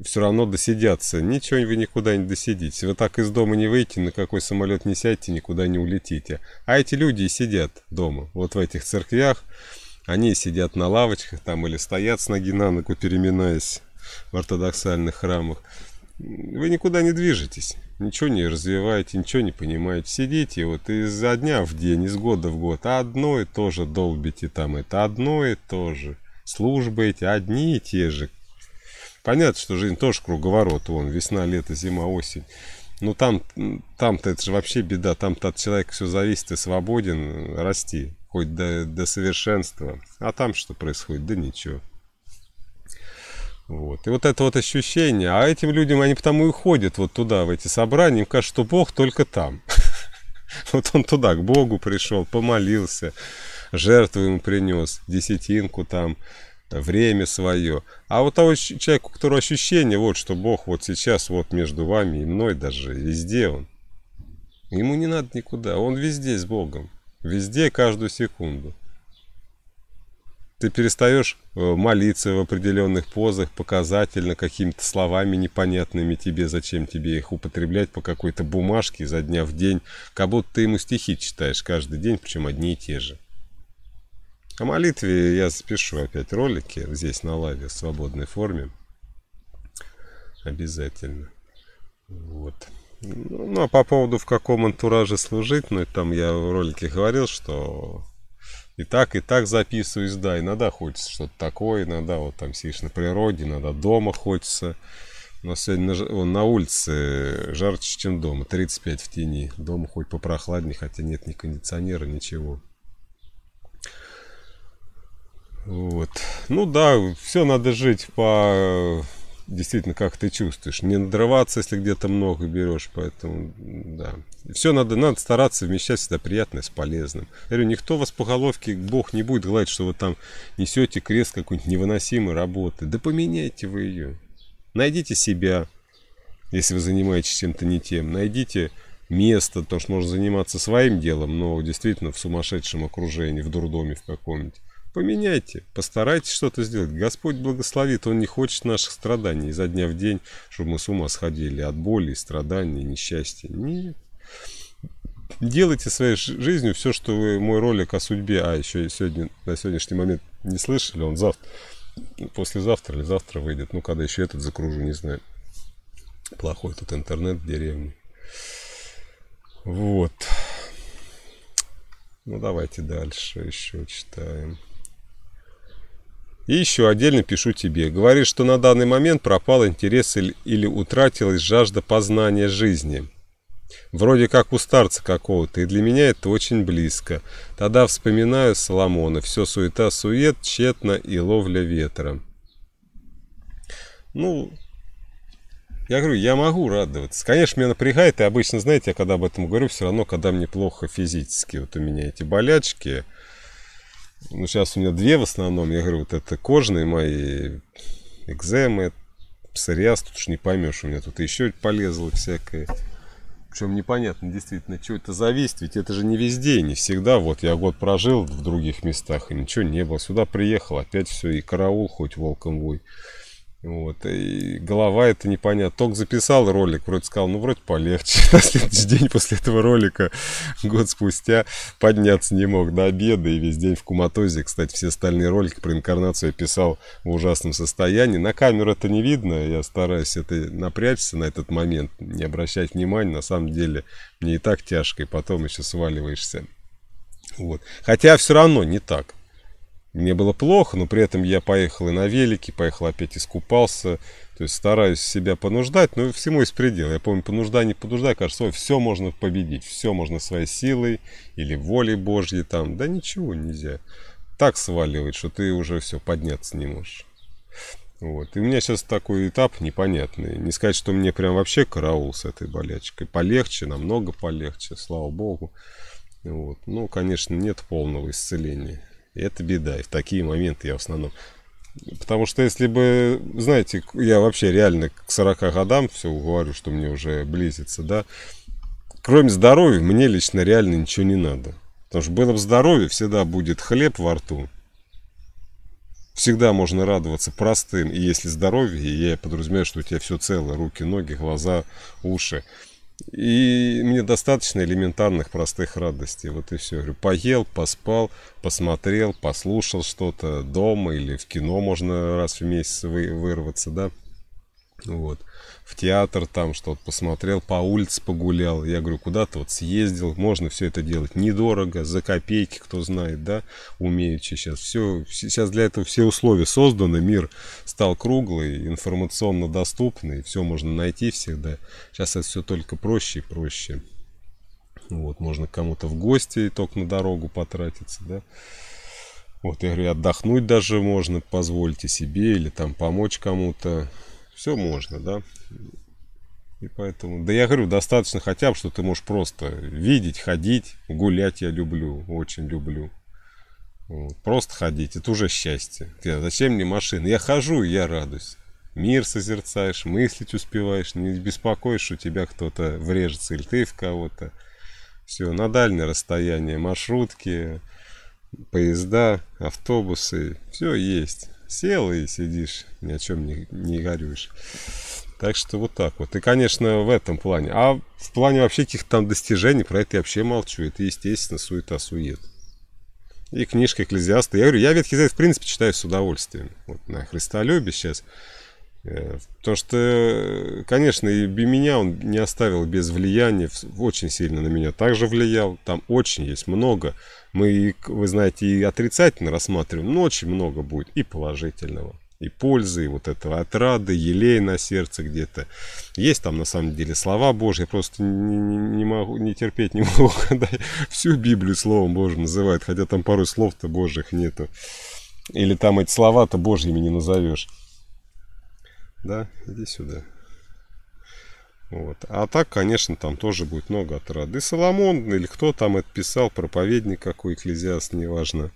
[SPEAKER 1] все равно досидятся. Ничего вы никуда не досидите. Вы так из дома не выйти, на какой самолет не сядьте, никуда не улетите. А эти люди и сидят дома, вот в этих церквях. Они сидят на лавочках там или стоят с ноги на ногу, переминаясь в ортодоксальных храмах. Вы никуда не движетесь ничего не развиваете, ничего не понимаете. Сидите вот изо дня в день, из года в год, одно и то же долбите там, это одно и то же. Службы эти одни и те же. Понятно, что жизнь тоже круговорот, вон, весна, лето, зима, осень. Но там, там-то это же вообще беда, там-то от человека все зависит, и свободен, расти, хоть до, до совершенства. А там что происходит? Да ничего. Вот. И вот это вот ощущение. А этим людям они потому и ходят вот туда, в эти собрания. Им кажется, что Бог только там. [laughs] Вот он туда, к Богу пришел, помолился, жертву ему принес, десятинку там, время свое. А вот того человека, у которого ощущение, вот что Бог вот сейчас вот между вами и мной даже, везде он. Ему не надо никуда, он везде с Богом, везде каждую секунду. Ты перестаешь э, молиться в определенных позах, показательно, какими-то словами непонятными тебе, зачем тебе их употреблять по какой-то бумажке за дня в день, как будто ты ему стихи читаешь каждый день, причем одни и те же. О молитве я запишу опять ролики здесь на лаве в свободной форме. Обязательно. Вот. Ну, ну, а по поводу, в каком антураже служить, ну, там я в ролике говорил, что и так, и так записываюсь, да, иногда хочется что-то такое, иногда вот там сидишь на природе, иногда дома хочется. У нас сегодня на, он, на улице жарче, чем дома, 35 в тени. Дома хоть попрохладнее, хотя нет ни кондиционера, ничего. Вот. Ну да, все надо жить по действительно, как ты чувствуешь. Не надрываться, если где-то много берешь, поэтому, да. Все надо, надо стараться вмещать всегда приятное с полезным. Я говорю, никто вас по головке, Бог не будет гладить, что вы там несете крест какой-нибудь невыносимой работы. Да поменяйте вы ее. Найдите себя, если вы занимаетесь чем-то не тем. Найдите место, потому что можно заниматься своим делом, но действительно в сумасшедшем окружении, в дурдоме в каком-нибудь. Поменяйте, постарайтесь что-то сделать. Господь благословит, Он не хочет наших страданий изо дня в день, чтобы мы с ума сходили от боли, страданий, несчастья. Нет. Делайте своей жизнью все, что вы, мой ролик о судьбе, а еще сегодня, на сегодняшний момент не слышали, он завтра, послезавтра или завтра выйдет, ну, когда еще этот закружу, не знаю. Плохой тут интернет в деревне. Вот. Ну, давайте дальше еще читаем. И еще отдельно пишу тебе. Говорит, что на данный момент пропал интерес или, или утратилась жажда познания жизни. Вроде как у старца какого-то, и для меня это очень близко. Тогда вспоминаю Соломона. Все суета-сует, тщетно и ловля ветра. Ну, я говорю, я могу радоваться. Конечно, меня напрягает, и обычно, знаете, я когда об этом говорю, все равно, когда мне плохо физически, вот у меня эти болячки, ну, сейчас у меня две в основном. Я говорю, вот это кожные мои экземы, псориаз, тут уж не поймешь. У меня тут еще полезло всякое. Причем непонятно действительно, что это зависит. Ведь это же не везде, не всегда. Вот я год прожил в других местах, и ничего не было. Сюда приехал, опять все, и караул хоть волком вой. Вот, и голова это непонятно. Только записал ролик, вроде сказал, ну, вроде полегче. [laughs] На следующий день после этого ролика, год спустя, подняться не мог до обеда и весь день в куматозе. Кстати, все остальные ролики про инкарнацию я писал в ужасном состоянии. На камеру это не видно, я стараюсь это напрячься на этот момент, не обращать внимания. На самом деле мне и так тяжко, и потом еще сваливаешься. Вот. Хотя все равно не так. Мне было плохо, но при этом я поехал и на велике, поехал опять искупался. То есть стараюсь себя понуждать, но ну, всему есть предел. Я помню, понуждай, не понуждай, кажется, ой, все можно победить, все можно своей силой или волей Божьей там. Да ничего нельзя. Так сваливает, что ты уже все, подняться не можешь. Вот. И у меня сейчас такой этап непонятный. Не сказать, что мне прям вообще караул с этой болячкой. Полегче, намного полегче, слава богу. Вот. Ну, конечно, нет полного исцеления это беда. И в такие моменты я в основном... Потому что если бы, знаете, я вообще реально к 40 годам все говорю, что мне уже близится, да, кроме здоровья, мне лично реально ничего не надо. Потому что было бы здоровье, всегда будет хлеб во рту. Всегда можно радоваться простым. И если здоровье, я подразумеваю, что у тебя все целое. Руки, ноги, глаза, уши. И мне достаточно элементарных, простых радостей. Вот и все. Говорю, поел, поспал, посмотрел, послушал что-то дома или в кино можно раз в месяц вырваться, да. Вот в театр там что-то посмотрел, по улице погулял. Я говорю, куда-то вот съездил, можно все это делать недорого, за копейки, кто знает, да, умеючи сейчас. Все, сейчас для этого все условия созданы, мир стал круглый, информационно доступный, все можно найти всегда. Сейчас это все только проще и проще. Вот, можно кому-то в гости только на дорогу потратиться, да. Вот, я говорю, отдохнуть даже можно, позвольте себе или там помочь кому-то все можно, да. И поэтому, да я говорю, достаточно хотя бы, что ты можешь просто видеть, ходить, гулять я люблю, очень люблю. Вот. Просто ходить, это уже счастье. Я, а зачем мне машина? Я хожу, и я радуюсь. Мир созерцаешь, мыслить успеваешь, не беспокоишь, у тебя кто-то врежется или ты в кого-то. Все, на дальнее расстояние маршрутки, поезда, автобусы, все есть сел и сидишь, ни о чем не, не горюешь. Так что вот так вот. И, конечно, в этом плане. А в плане вообще каких-то там достижений, про это я вообще молчу. Это, естественно, суета-сует. И книжка Экклезиаста. Я говорю, я Ветхий Завет, в принципе, читаю с удовольствием. Вот на Христолюбе сейчас. Э, потому что, э, конечно, и меня он не оставил без влияния, очень сильно на меня также влиял, там очень есть много. Мы, вы знаете, и отрицательно рассматриваем, но очень много будет и положительного, и пользы, и вот этого отрады, елей на сердце где-то. Есть там на самом деле слова Божьи, я просто не, не, не могу, не терпеть не могу, [laughs] когда всю Библию Словом Божьим называют, хотя там пару слов-то Божьих нету. Или там эти слова-то Божьими не назовешь да, иди сюда. Вот. А так, конечно, там тоже будет много отрады. И Соломон, или кто там это писал, проповедник какой, экклезиаст, неважно.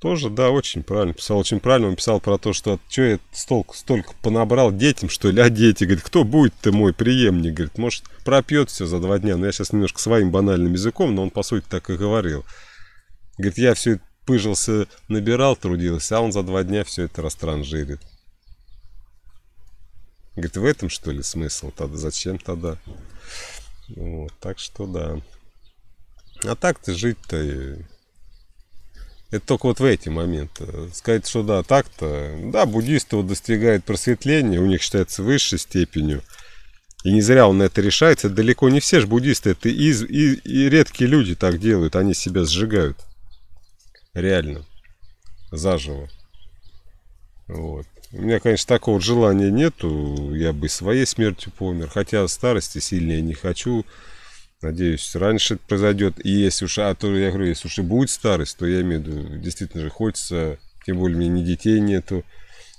[SPEAKER 1] Тоже, да, очень правильно писал. Очень правильно он писал про то, что что я столько, столько понабрал детям, что ли, а дети, говорит, кто будет ты мой преемник, говорит, может, пропьет все за два дня. Но ну, я сейчас немножко своим банальным языком, но он, по сути, так и говорил. Говорит, я все это пыжился, набирал, трудился, а он за два дня все это растранжирит. Говорит, в этом что ли смысл тогда? Зачем тогда? Вот, так что да. А так ты жить-то... Это только вот в эти моменты. Сказать, что да, так-то... Да, буддисты вот достигают просветления, у них считается высшей степенью. И не зря он это решается. Далеко не все же буддисты. Это и, и, и редкие люди так делают. Они себя сжигают. Реально. Заживо. Вот. У меня, конечно, такого желания нету. Я бы своей смертью помер. Хотя старости сильнее не хочу. Надеюсь, раньше это произойдет. И если уж, а то я говорю, если уж и будет старость, то я имею в виду, действительно же хочется, тем более мне ни детей нету,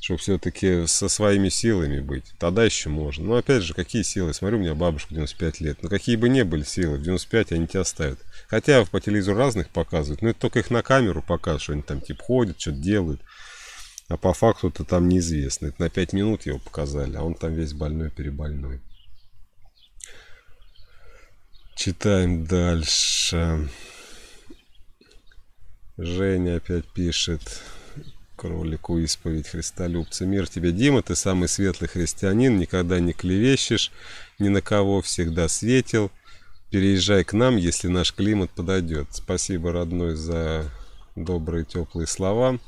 [SPEAKER 1] чтобы все-таки со своими силами быть. Тогда еще можно. Но опять же, какие силы? Смотрю, у меня бабушка 95 лет. Но какие бы ни были силы, в 95 они тебя оставят. Хотя по телевизору разных показывают, но это только их на камеру показывают, что они там типа ходят, что-то делают. А по факту то там неизвестно. Это на 5 минут его показали, а он там весь больной-перебольной. Читаем дальше. Женя опять пишет кролику исповедь Христолюбца. Мир тебе, Дима, ты самый светлый христианин, никогда не клевещешь, ни на кого всегда светил. Переезжай к нам, если наш климат подойдет. Спасибо, родной, за добрые теплые слова.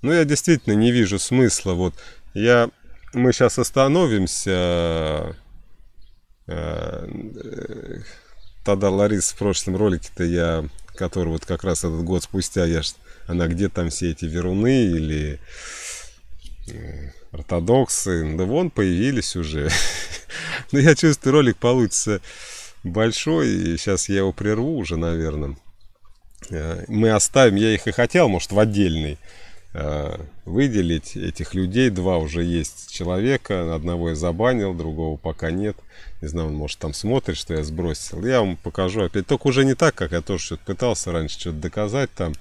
[SPEAKER 1] Ну, я действительно не вижу смысла. Вот я... Мы сейчас остановимся. Э, э, тогда Ларис в прошлом ролике-то я, который вот как раз этот год спустя, я ж, она где там все эти веруны или э, ортодоксы, да вон появились уже. [laughs] Но ну, я чувствую, ролик получится большой, и сейчас я его прерву уже, наверное. Мы оставим, я их и хотел, может, в отдельный Э, выделить этих людей. Два уже есть человека. Одного я забанил, другого пока нет. Не знаю, он, может, там смотрит, что я сбросил. Я вам покажу опять. Только уже не так, как я тоже что-то пытался раньше что-то доказать там.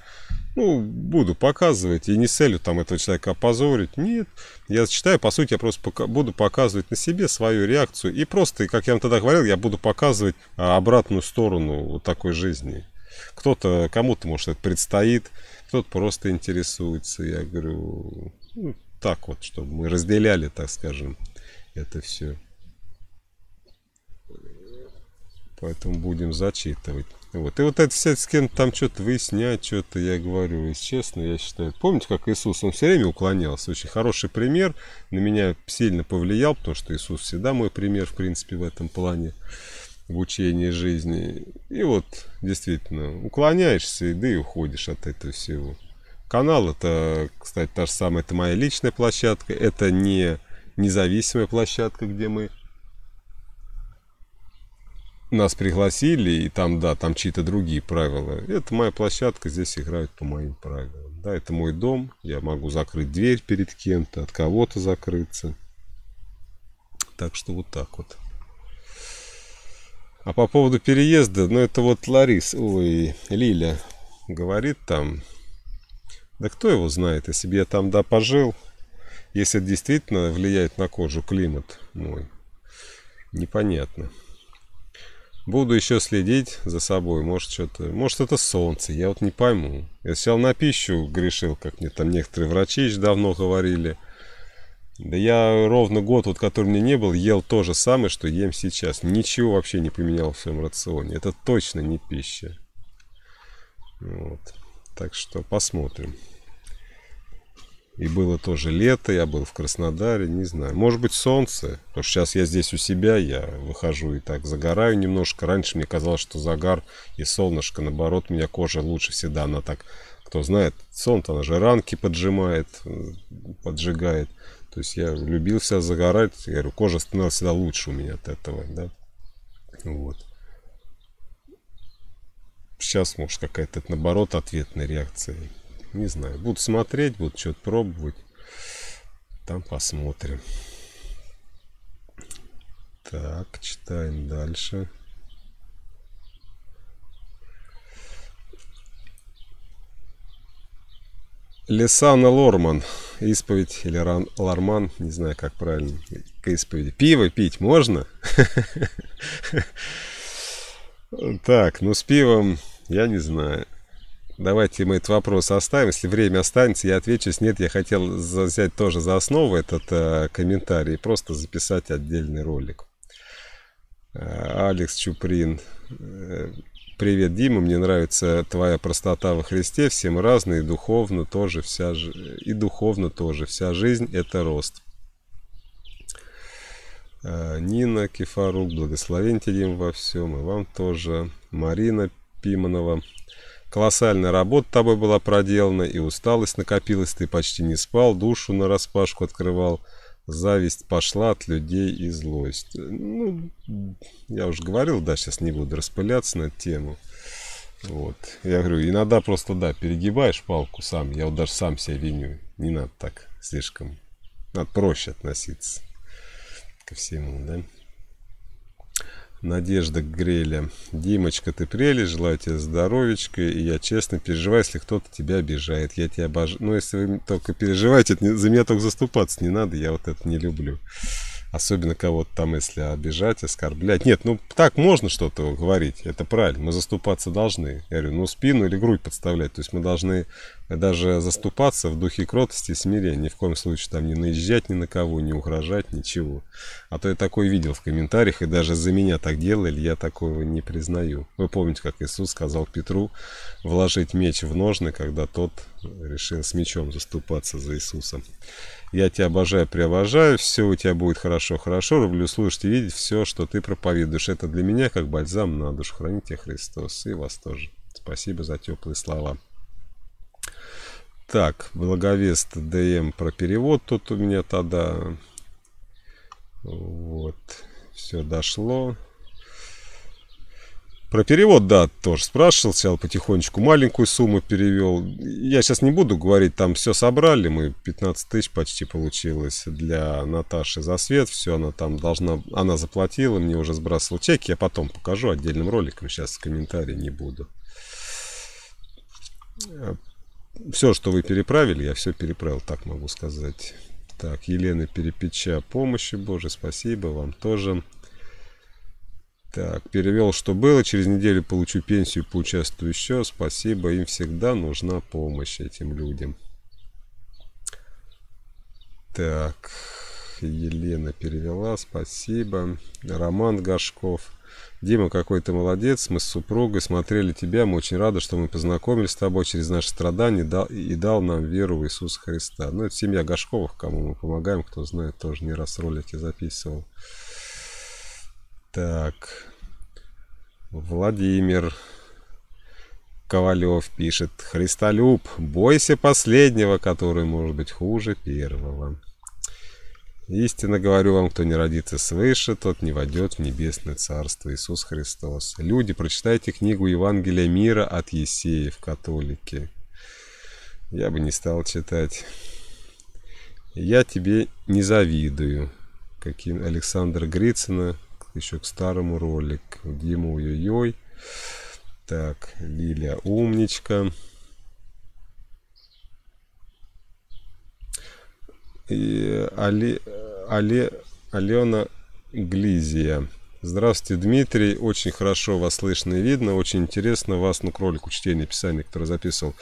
[SPEAKER 1] Ну, буду показывать. И не с целью там этого человека опозорить. Нет. Я читаю, по сути, я просто пока... буду показывать на себе свою реакцию. И просто, как я вам тогда говорил, я буду показывать а, обратную сторону вот такой жизни кто-то, кому-то, может, это предстоит, кто-то просто интересуется. Я говорю, ну, так вот, чтобы мы разделяли, так скажем, это все. Поэтому будем зачитывать. Вот. И вот это все с кем-то там что-то выяснять, что-то, я говорю, если честно, я считаю. Помните, как Иисус, он все время уклонялся? Очень хороший пример. На меня сильно повлиял, потому что Иисус всегда мой пример, в принципе, в этом плане в учении жизни. И вот действительно уклоняешься и да и уходишь от этого всего. Канал это, кстати, та же самая, это моя личная площадка, это не независимая площадка, где мы нас пригласили, и там, да, там чьи-то другие правила. Это моя площадка, здесь играют по моим правилам. Да, это мой дом, я могу закрыть дверь перед кем-то, от кого-то закрыться. Так что вот так вот. А по поводу переезда, ну это вот Ларис, ой, Лиля говорит там, да кто его знает, если бы я там, да, пожил, если это действительно влияет на кожу климат мой, непонятно. Буду еще следить за собой, может что-то, может это солнце, я вот не пойму. Я сел на пищу грешил, как мне там некоторые врачи еще давно говорили – да я ровно год, вот который мне не был, ел то же самое, что ем сейчас. Ничего вообще не поменял в своем рационе. Это точно не пища. Вот. Так что посмотрим. И было тоже лето, я был в Краснодаре, не знаю. Может быть, солнце. Потому что сейчас я здесь у себя, я выхожу и так загораю немножко. Раньше мне казалось, что загар и солнышко, наоборот, у меня кожа лучше всегда. Она так, кто знает, солнце, она же ранки поджимает, э, поджигает. То есть я любил себя загорать, я говорю, кожа становилась всегда лучше у меня от этого, да. Вот. Сейчас, может, какая-то, наоборот, ответная реакция. Не знаю. Буду смотреть, буду что-то пробовать. Там посмотрим. Так, читаем дальше. Лисана Лорман. Исповедь или ран, Лорман, не знаю, как правильно, к исповеди. Пиво пить можно? [laughs] Так, ну с пивом я не знаю. Давайте мы этот вопрос оставим. Если время останется, я отвечу. Если нет, я хотел взять тоже за основу этот э, комментарий и просто записать отдельный ролик. Э, Алекс Чуприн. Э, Привет, Дима, мне нравится твоя простота во Христе, все мы разные, духовно тоже вся, и духовно тоже. Вся жизнь – это рост. Э, Нина Кефарук, благословеньте, Дим, во всем, и вам тоже. Марина Пиманова, Колоссальная работа тобой была проделана, и усталость накопилась, ты почти не спал, душу на распашку открывал – зависть пошла от людей и злость. Ну, я уже говорил, да, сейчас не буду распыляться на эту тему. Вот. Я говорю, иногда просто, да, перегибаешь палку сам. Я вот даже сам себя виню. Не надо так слишком. Надо проще относиться ко всему, да. Надежда Греля. «Димочка, ты прелесть, желаю тебе здоровечка, и я честно переживаю, если кто-то тебя обижает. Я тебя обожаю. Ну, если вы только переживаете, за меня только заступаться не надо, я вот это не люблю». Особенно кого-то там, если обижать, оскорблять. Нет, ну так можно что-то говорить, это правильно. Мы заступаться должны. Я говорю, ну спину или грудь подставлять. То есть мы должны даже заступаться в духе кротости и смирения. Ни в коем случае там не наезжать ни на кого, не угрожать, ничего. А то я такое видел в комментариях, и даже за меня так делали, я такого не признаю. Вы помните, как Иисус сказал Петру вложить меч в ножны, когда тот решил с мечом заступаться за Иисусом. Я тебя обожаю, приобожаю, все у тебя будет хорошо, хорошо. Люблю слушать и видеть все, что ты проповедуешь. Это для меня как бальзам на душу. Храни тебя Христос и вас тоже. Спасибо за теплые слова. Так, благовест ДМ про перевод тут у меня тогда. Вот, все дошло. Про перевод, да, тоже спрашивал, сел потихонечку маленькую сумму перевел. Я сейчас не буду говорить, там все собрали, мы 15 тысяч почти получилось для Наташи за свет, все она там должна, она заплатила, мне уже сбрасывал чеки, я потом покажу отдельным роликом, сейчас комментарии не буду. Все, что вы переправили, я все переправил, так могу сказать. Так, Елена Перепеча, помощи, Боже, спасибо вам тоже. Так, перевел, что было. Через неделю получу пенсию, поучаствую еще. Спасибо, им всегда нужна помощь этим людям. Так, Елена перевела, спасибо. Роман Гашков. Дима, какой ты молодец, мы с супругой смотрели тебя, мы очень рады, что мы познакомились с тобой через наши страдания и дал, и дал нам веру в Иисуса Христа. Ну, это семья Гашковых, кому мы помогаем, кто знает, тоже не раз ролики записывал. Так. Владимир Ковалев пишет. Христолюб, бойся последнего, который может быть хуже первого. Истинно говорю вам, кто не родится свыше, тот не войдет в небесное царство. Иисус Христос. Люди, прочитайте книгу Евангелия мира от Есеев, католики. Я бы не стал читать. Я тебе не завидую. Каким Александр Грицына, еще к старому ролик. Дима ой-ой-ой. Так, Лилия умничка. И Али, Али, Алена Глизия. Здравствуйте, Дмитрий. Очень хорошо вас слышно и видно. Очень интересно вас, ну, к ролику чтения писания, который записывал.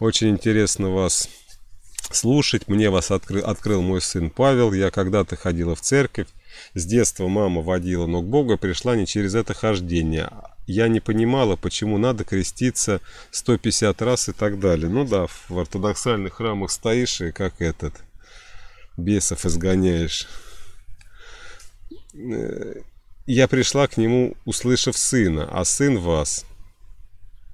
[SPEAKER 1] Очень интересно вас слушать. Мне вас откры, открыл мой сын Павел. Я когда-то ходила в церковь, с детства мама водила, но к Богу пришла не через это хождение. Я не понимала, почему надо креститься 150 раз и так далее. Ну да, в ортодоксальных храмах стоишь и как этот, бесов изгоняешь. Э, я пришла к нему, услышав сына, а сын вас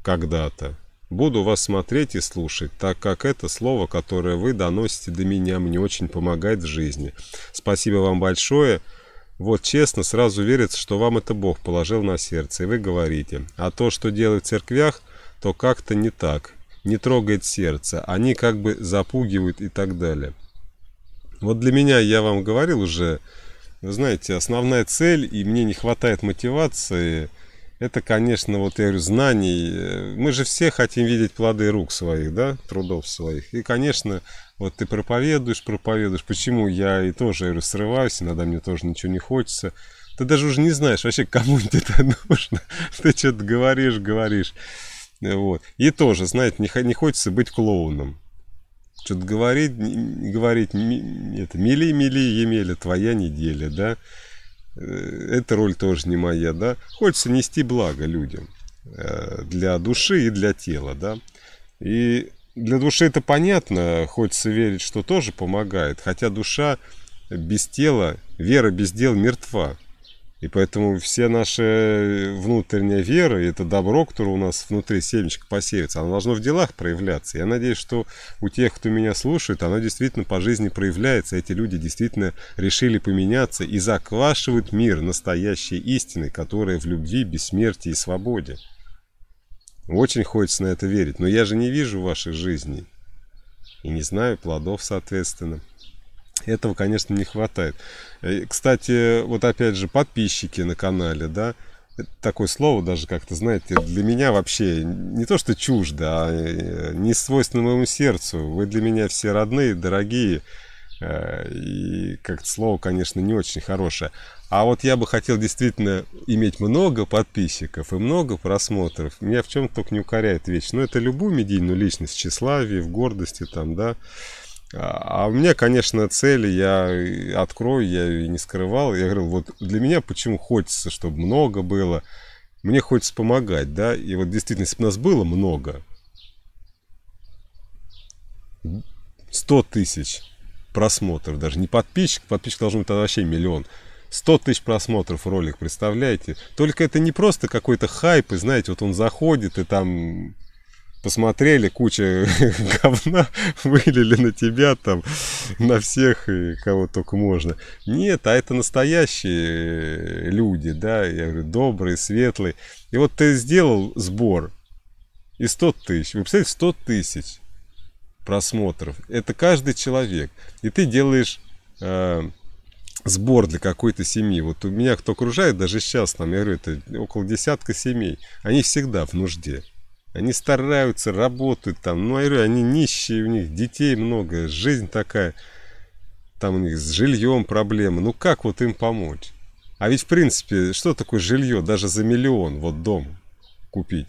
[SPEAKER 1] когда-то. Буду вас смотреть и слушать, так как это слово, которое вы доносите до меня, мне очень помогает в жизни. Спасибо вам большое. Вот честно, сразу верится, что вам это Бог положил на сердце, и вы говорите. А то, что делают в церквях, то как-то не так. Не трогает сердце. Они как бы запугивают и так далее. Вот для меня, я вам говорил уже, вы знаете, основная цель, и мне не хватает мотивации – это, конечно, вот я говорю, знаний. Э, мы же все хотим видеть плоды рук своих, да, трудов своих. И, конечно, вот ты проповедуешь, проповедуешь. Почему я и тоже, я говорю, срываюсь, иногда мне тоже ничего не хочется. Ты даже уже не знаешь вообще, кому [laughs] это нужно. Ты что-то говоришь, говоришь. Вот. И тоже, знаете, не, не хочется быть клоуном. Что-то говорить, говорить, это, мили-мили, Емеля, твоя неделя, да. Э, эта роль тоже не моя, да. Хочется нести благо людям э, для души и для тела, да. И для души это понятно, хочется верить, что тоже помогает, хотя душа без тела, вера без дел мертва. И поэтому все наши внутренняя вера и это добро, которое у нас внутри семечко посеется, оно должно в делах проявляться. Я надеюсь, что у тех, кто меня слушает, оно действительно по жизни проявляется. Эти люди действительно решили поменяться и заквашивают мир настоящей истины, которая в любви, бессмертии и свободе. Очень хочется на это верить, но я же не вижу ваших жизней и не знаю плодов соответственно. Этого, конечно, не хватает. Э, кстати, вот опять же, подписчики на канале, да, такое слово даже как-то, знаете, для меня вообще не то что чуждо, а э, не свойственно моему сердцу. Вы для меня все родные, дорогие. Э, и как-то слово, конечно, не очень хорошее. А вот я бы хотел действительно иметь много подписчиков и много просмотров. Меня в чем только не укоряет вещь. Но ну, это любую медийную личность, в тщеславии, в гордости там, да. А, а у меня, конечно, цели я открою, я ее не скрывал. Я говорил, вот для меня почему хочется, чтобы много было. Мне хочется помогать, да. И вот действительно, если бы нас было много, 100 тысяч просмотров, даже не подписчик, подписчик должен быть вообще миллион. 100 тысяч просмотров ролик, представляете? Только это не просто какой-то хайп, и знаете, вот он заходит, и там посмотрели, куча [laughs] говна вылили на тебя, там, на всех, и кого только можно. Нет, а это настоящие э, люди, да, я говорю, добрые, светлые. И вот ты сделал сбор, и 100 тысяч, вы представляете, 100 тысяч просмотров. Это каждый человек. И ты делаешь э, сбор для какой-то семьи. Вот у меня кто окружает, даже сейчас, там, я говорю, это около десятка семей. Они всегда в нужде. Они стараются, работают там, ну они нищие, у них детей много, жизнь такая, там у них с жильем проблемы, ну как вот им помочь? А ведь в принципе, что такое жилье даже за миллион, вот дом купить?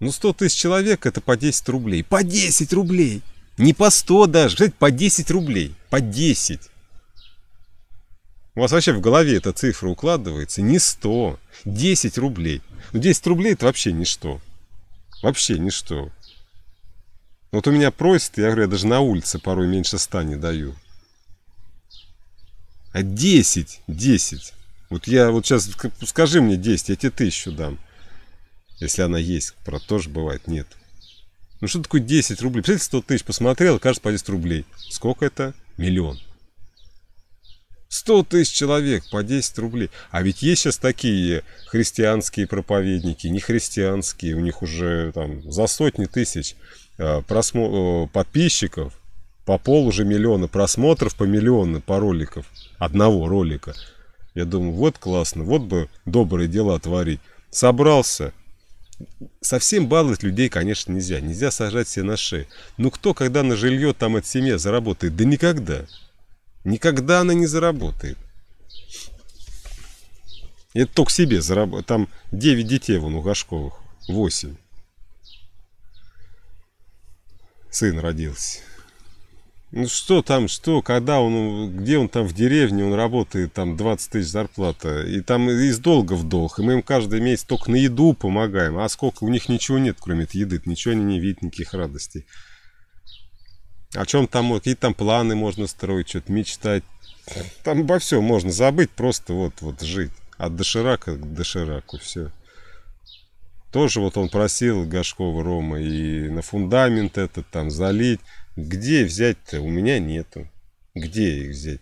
[SPEAKER 1] Ну 100 тысяч человек это по 10 рублей, по 10 рублей! Не по 100 даже, по 10 рублей, по 10. У вас вообще в голове эта цифра укладывается? Не 100, 10 рублей. Ну 10 рублей это вообще ничто. Вообще ничто. Вот у меня просят, я говорю, я даже на улице порой меньше 100 не даю. А 10, 10. Вот я вот сейчас, скажи мне 10, я тебе тысячу дам. Если она есть, про тоже бывает, нет. Ну что такое 10 рублей? Представляете, 100 тысяч посмотрел, кажется, по 10 рублей. Сколько это? Миллион. Сто тысяч человек по 10 рублей. А ведь есть сейчас такие христианские проповедники, не христианские, у них уже там за сотни тысяч э, просмо... Э, подписчиков, по пол уже миллиона просмотров, по миллиону по роликов, одного ролика. Я думаю, вот классно, вот бы добрые дела творить. Собрался. Совсем баловать людей, конечно, нельзя. Нельзя сажать все на шеи. Ну кто, когда на жилье там от семьи заработает? Да никогда. Никогда она не заработает. Это только себе заработает. Там 9 детей вон у Гашковых. 8. Сын родился. Ну что там, что, когда он, где он там в деревне, он работает, там 20 тысяч зарплата, и там из долга в долг, и мы им каждый месяц только на еду помогаем, а сколько, у них ничего нет, кроме этой еды, ничего они не видят, никаких радостей о чем там, какие там планы можно строить, что-то мечтать. Там обо всем можно забыть, просто вот, вот жить. От доширака к дошираку, все. Тоже вот он просил Гашкова Рома и на фундамент этот там залить. Где взять-то? У меня нету. Где их взять?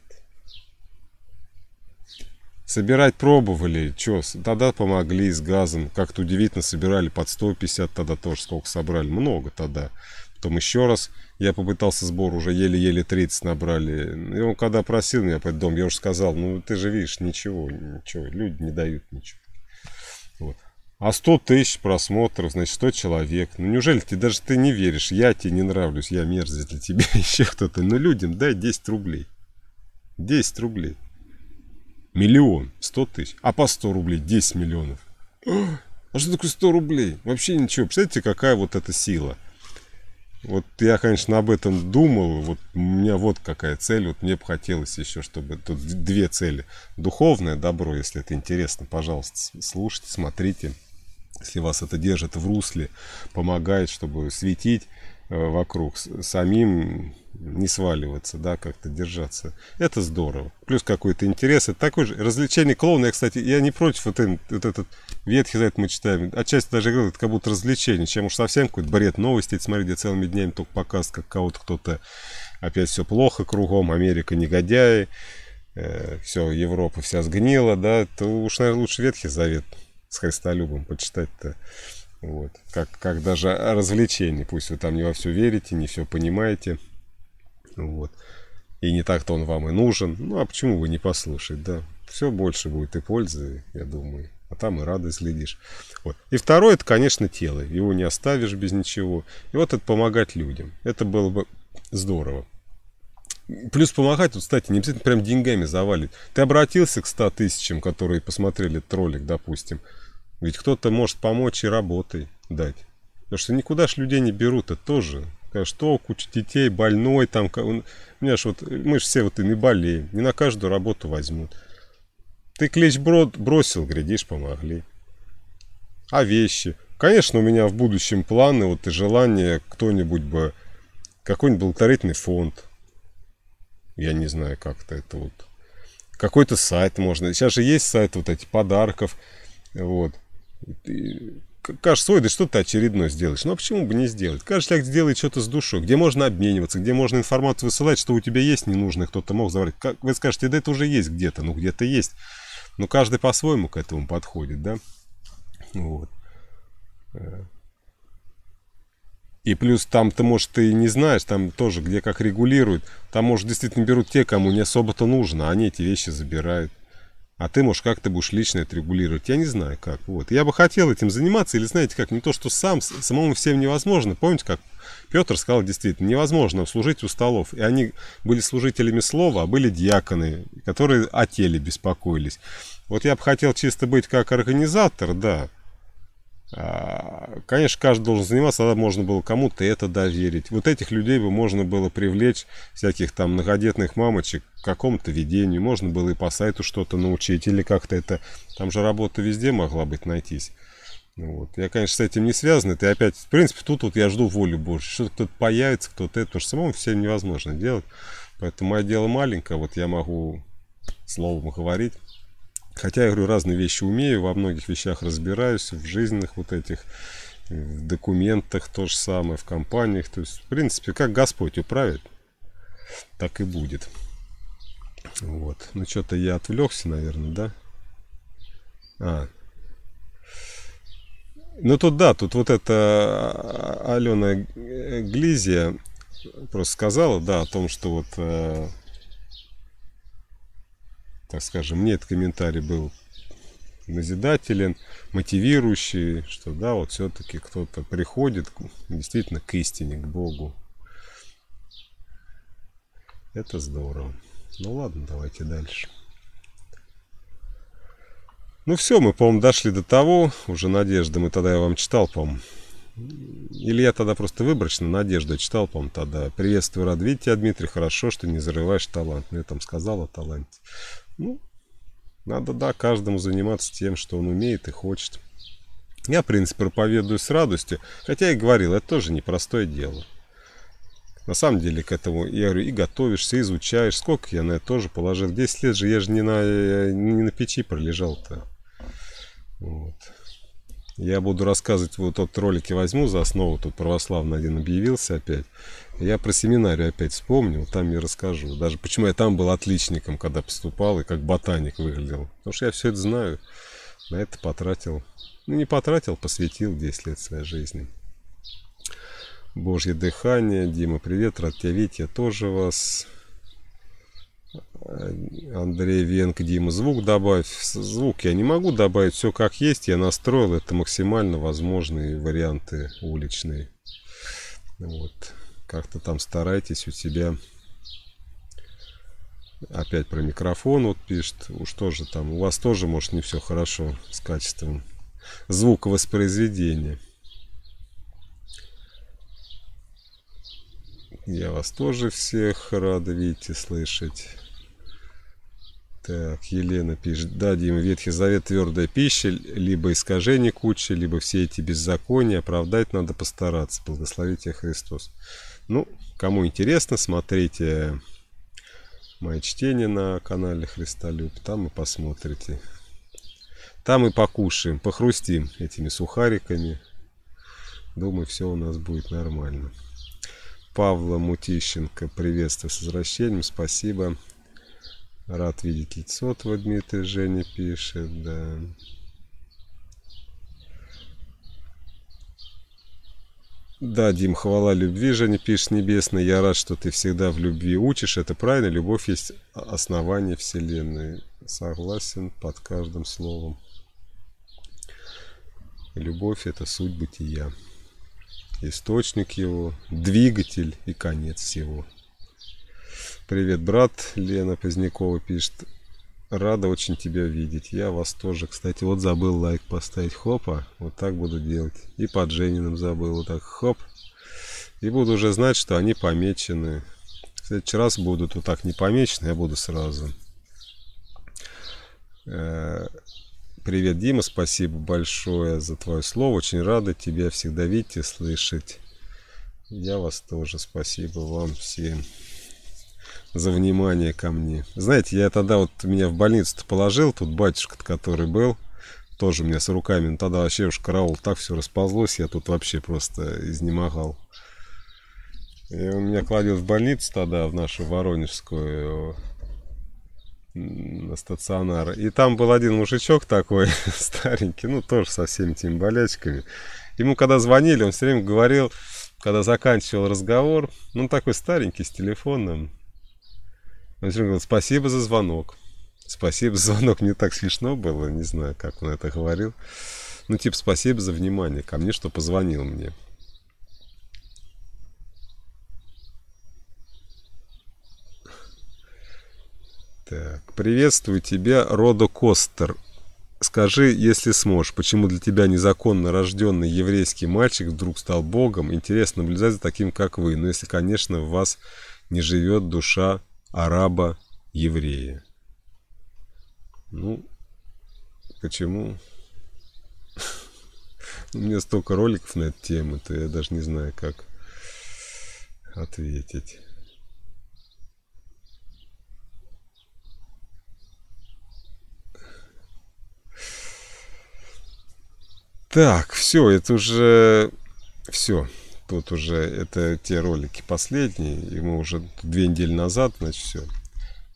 [SPEAKER 1] Собирать пробовали, что, тогда помогли с газом, как-то удивительно собирали под 150 тогда тоже, сколько собрали, много тогда. Потом еще раз я попытался сбор, уже еле-еле 30 набрали. И он когда просил меня под дом, я уже сказал, ну ты же видишь, ничего, ничего, люди не дают ничего. Вот. А 100 тысяч просмотров, значит, 100 человек. Ну неужели ты даже ты не веришь? Я тебе не нравлюсь, я мерзость для тебя, [laughs] еще кто-то. Но ну, людям дай 10 рублей. 10 рублей. Миллион, 100 тысяч. А по 100 рублей 10 миллионов. А что такое 100 рублей? Вообще ничего. Представляете, какая вот эта сила? Вот я, конечно, об этом думал. Вот у меня вот какая цель. Вот мне бы хотелось еще, чтобы... Тут две цели. Духовное добро, если это интересно, пожалуйста, слушайте, смотрите. Если вас это держит в русле, помогает, чтобы светить э, вокруг самим не сваливаться, да, как-то держаться. Это здорово. Плюс какой-то интерес. Это такое же развлечение клоуна. Я, кстати, я не против вот, этот, вот этот ветхий сайт мы читаем. Отчасти даже говорю, это как будто развлечение, чем уж совсем какой-то бред новости. Это смотри, где целыми днями только показ как кого-то кто-то опять все плохо кругом, Америка негодяи, э, все, Европа вся сгнила, да, то уж, наверное, лучше Ветхий Завет с Христолюбом почитать-то. Вот. Как, как даже развлечение. Пусть вы там не во все верите, не все понимаете. Ну вот. И не так-то он вам и нужен. Ну, а почему бы не послушать, да? Все больше будет и пользы, я думаю. А там и радость глядишь. Вот. И второе, это, конечно, тело. Его не оставишь без ничего. И вот это помогать людям. Это было бы здорово. Плюс помогать, вот, кстати, не обязательно прям деньгами завалить. Ты обратился к 100 тысячам, которые посмотрели этот ролик, допустим. Ведь кто-то может помочь и работой дать. Потому что никуда ж людей не берут, это тоже что куча детей, больной там. У меня ж вот, мы же все вот и не болеем, не на каждую работу возьмут. Ты клещ брод бросил, глядишь, помогли. А вещи? Конечно, у меня в будущем планы вот и желание кто-нибудь бы, какой-нибудь благотворительный фонд. Я не знаю, как-то это вот. Какой-то сайт можно. Сейчас же есть сайт вот эти подарков. Вот. Кажется, ой, да что ты очередной сделаешь? Ну, а почему бы не сделать? Каждый как сделает что-то с душой, где можно обмениваться, где можно информацию высылать, что у тебя есть ненужное, кто-то мог заварить. Как вы скажете, да это уже есть где-то, ну, где-то есть. Но каждый по-своему к этому подходит, да? Вот. Э. И плюс там ты, может, ты не знаешь, там тоже, где как регулируют. Там, может, действительно берут те, кому не особо-то нужно, а они эти вещи забирают. А ты, может, как ты будешь лично это регулировать? Я не знаю, как. Вот. Я бы хотел этим заниматься, или, знаете, как, не то, что сам, самому всем невозможно. Помните, как Петр сказал, действительно, невозможно служить у столов. И они были служителями слова, а были диаконы, которые о теле беспокоились. Вот я бы хотел чисто быть как организатор, да, а, конечно, каждый должен заниматься, тогда можно было кому-то это доверить. Вот этих людей бы можно было привлечь, всяких там многодетных мамочек, к какому-то ведению. Можно было и по сайту что-то научить, или как-то это... Там же работа везде могла быть найтись. Ну вот. Я, конечно, с этим не связан. Это опять, в принципе, тут вот я жду волю больше. Что-то кто-то появится, кто-то это, потому что самому всем невозможно делать. Поэтому мое дело маленькое, вот я могу словом говорить. Хотя я говорю, разные вещи умею, во многих вещах разбираюсь, в жизненных вот этих, э, в документах то же самое, в компаниях. То есть, в принципе, как Господь управит, так и будет. Вот. Ну, что-то я отвлекся, наверное, да? А. Ну, тут да, тут вот это а, Алена Глизия просто сказала, да, о том, что вот э, так скажем, мне этот комментарий был назидателен, мотивирующий, что да, вот все-таки кто-то приходит действительно к истине, к Богу. Это здорово. Ну ладно, давайте дальше. Ну все, мы, по-моему, дошли до того, уже Надежда, мы тогда я вам читал, по-моему. Или я тогда просто выборочно Надежда читал, по-моему, тогда. Приветствую, рад Дмитрий. Хорошо, что не зарываешь талант. Ну, я там сказал о таланте. Ну, надо, да, каждому заниматься тем, что он умеет и хочет. Я, в принципе, проповедую с радостью, хотя и говорил, это тоже непростое дело. На самом деле к этому, я говорю, и готовишься, и изучаешь. Сколько я на это тоже положил? 10 лет же я же не на, не на печи пролежал-то. Вот. Я буду рассказывать, вот тот ролик и возьму за основу, тут православный один объявился опять. Я про семинарию опять вспомнил, там я расскажу. Даже почему я там был отличником, когда поступал, и как ботаник выглядел. Потому что я все это знаю. На это потратил, ну не потратил, посвятил 10 лет своей жизни. Божье дыхание. Дима, привет, рад тебя видеть, я тоже вас. Андрей Венк, Дима, звук добавь. Звук я не могу добавить, все как есть. Я настроил, это максимально возможные варианты уличные. Вот как-то там старайтесь у себя опять про микрофон вот пишет, уж тоже там, у вас тоже, может, не все хорошо с качеством звуковоспроизведения. Я вас тоже всех рада видеть и слышать. Так, Елена пишет, да, Дима, Ветхий Завет твердая пища, либо искажение кучи, либо все эти беззакония, оправдать надо постараться, благословите Христос. Ну, кому интересно, смотрите мои чтения на канале Христолюб. Там и посмотрите. Там и покушаем, похрустим этими сухариками. Думаю, все у нас будет нормально. Павла Мутищенко, приветствую с возвращением, спасибо. Рад видеть лицо твое, Дмитрий Женя пишет, да. Да, Дим, хвала любви, Женя пишет небесный. Я рад, что ты всегда в любви учишь. Это правильно. Любовь есть основание Вселенной. Согласен под каждым словом. Любовь – это суть бытия. Источник его, двигатель и конец всего. Привет, брат. Лена Позднякова пишет. Рада очень тебя видеть. Я вас тоже. Кстати, вот забыл лайк поставить. Хопа. Вот так буду делать. И под Жениным забыл. Вот так хоп. И буду уже знать, что они помечены. В следующий раз будут вот так не помечены. Я буду сразу. Э, привет, Дима. Спасибо большое за твое слово. Очень рада тебя всегда видеть и слышать. Я вас тоже. Спасибо вам всем за внимание ко мне. Знаете, я тогда вот меня в больницу положил, тут батюшка который был, тоже у меня с руками, но ну, тогда вообще уж караул так все расползлось, я тут вообще просто изнемогал. И он меня кладет в больницу тогда, в нашу Воронежскую, на стационар. И там был один мужичок такой, [laughs] старенький, ну, тоже со всеми этими болячками. Ему когда звонили, он все время говорил, когда заканчивал разговор, ну, такой старенький, с телефоном, Валентин ну, говорил, спасибо за звонок. Спасибо за звонок. Мне так смешно было, не знаю, как он это говорил. Ну, типа, спасибо за внимание ко мне, что позвонил мне. Так, приветствую тебя, Родо Костер. Скажи, если сможешь, почему для тебя незаконно рожденный еврейский мальчик вдруг стал богом? Интересно наблюдать за таким, как вы. Но ну, если, конечно, в вас не живет душа араба-еврея. Ну, почему? [laughs] У меня столько роликов на эту тему, то я даже не знаю, как ответить. Так, все, это уже все тут уже это те ролики последние, и мы уже две недели назад, значит, все.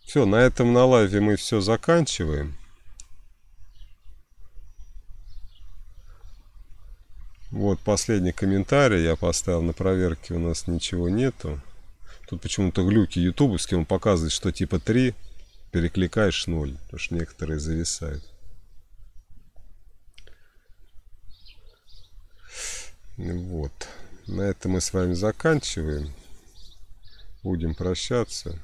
[SPEAKER 1] Все, на этом на лайве мы все заканчиваем. Вот последний комментарий я поставил на проверке, у нас ничего нету. Тут почему-то глюки ютубовские, он показывает, что типа 3, перекликаешь 0, потому что некоторые зависают. Вот. На этом мы с вами заканчиваем. Будем прощаться.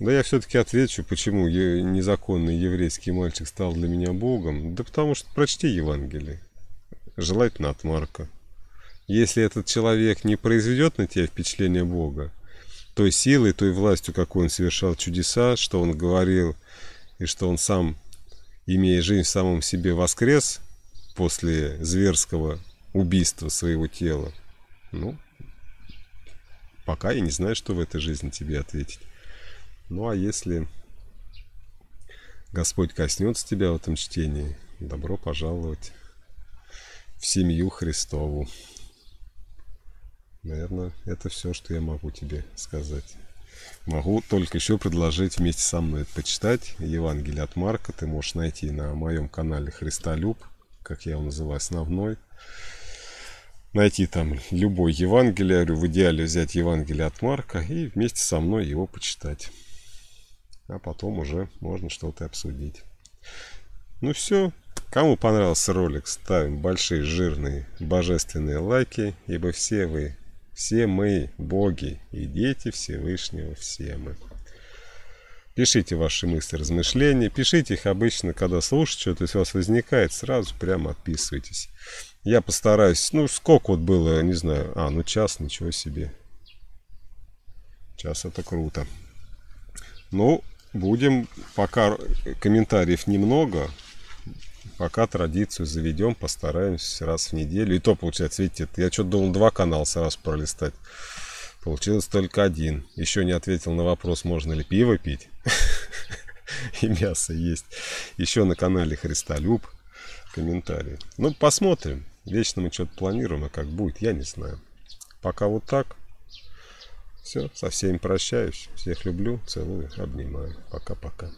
[SPEAKER 1] Да я все-таки отвечу, почему незаконный еврейский мальчик стал для меня Богом. Да потому что прочти Евангелие. Желательно от Марка. Если этот человек не произведет на тебя впечатление Бога, той силой, той властью, как он совершал чудеса, что он говорил, и что он сам, имея жизнь в самом себе, воскрес после зверского убийство своего тела. Ну, пока я не знаю, что в этой жизни тебе ответить. Ну, а если Господь коснется тебя в этом чтении, добро пожаловать в семью Христову. Наверное, это все, что я могу тебе сказать. Могу только еще предложить вместе со мной почитать Евангелие от Марка. Ты можешь найти на моем канале Христолюб, как я его называю, основной найти там любой Евангелие, в идеале взять Евангелие от Марка и вместе со мной его почитать. А потом уже можно что-то обсудить. Ну все, кому понравился ролик, ставим большие жирные божественные лайки, ибо все вы, все мы боги и дети Всевышнего, все мы. Пишите ваши мысли, размышления. Пишите их обычно, когда слушаете, то есть у вас возникает, сразу прямо отписывайтесь. Я постараюсь. Ну, сколько вот было, не знаю. А, ну час, ничего себе. Час это круто. Ну, будем пока комментариев немного. Пока традицию заведем, постараемся раз в неделю. И то получается, видите, я что-то думал два канала сразу пролистать. Получилось только один. Еще не ответил на вопрос, можно ли пиво пить [laughs] и мясо есть. Еще на канале Христолюб комментарии. Ну, посмотрим. Вечно мы что-то планируем, а как будет, я не знаю. Пока вот так. Все, со всеми прощаюсь. Всех люблю, целую, обнимаю. Пока-пока.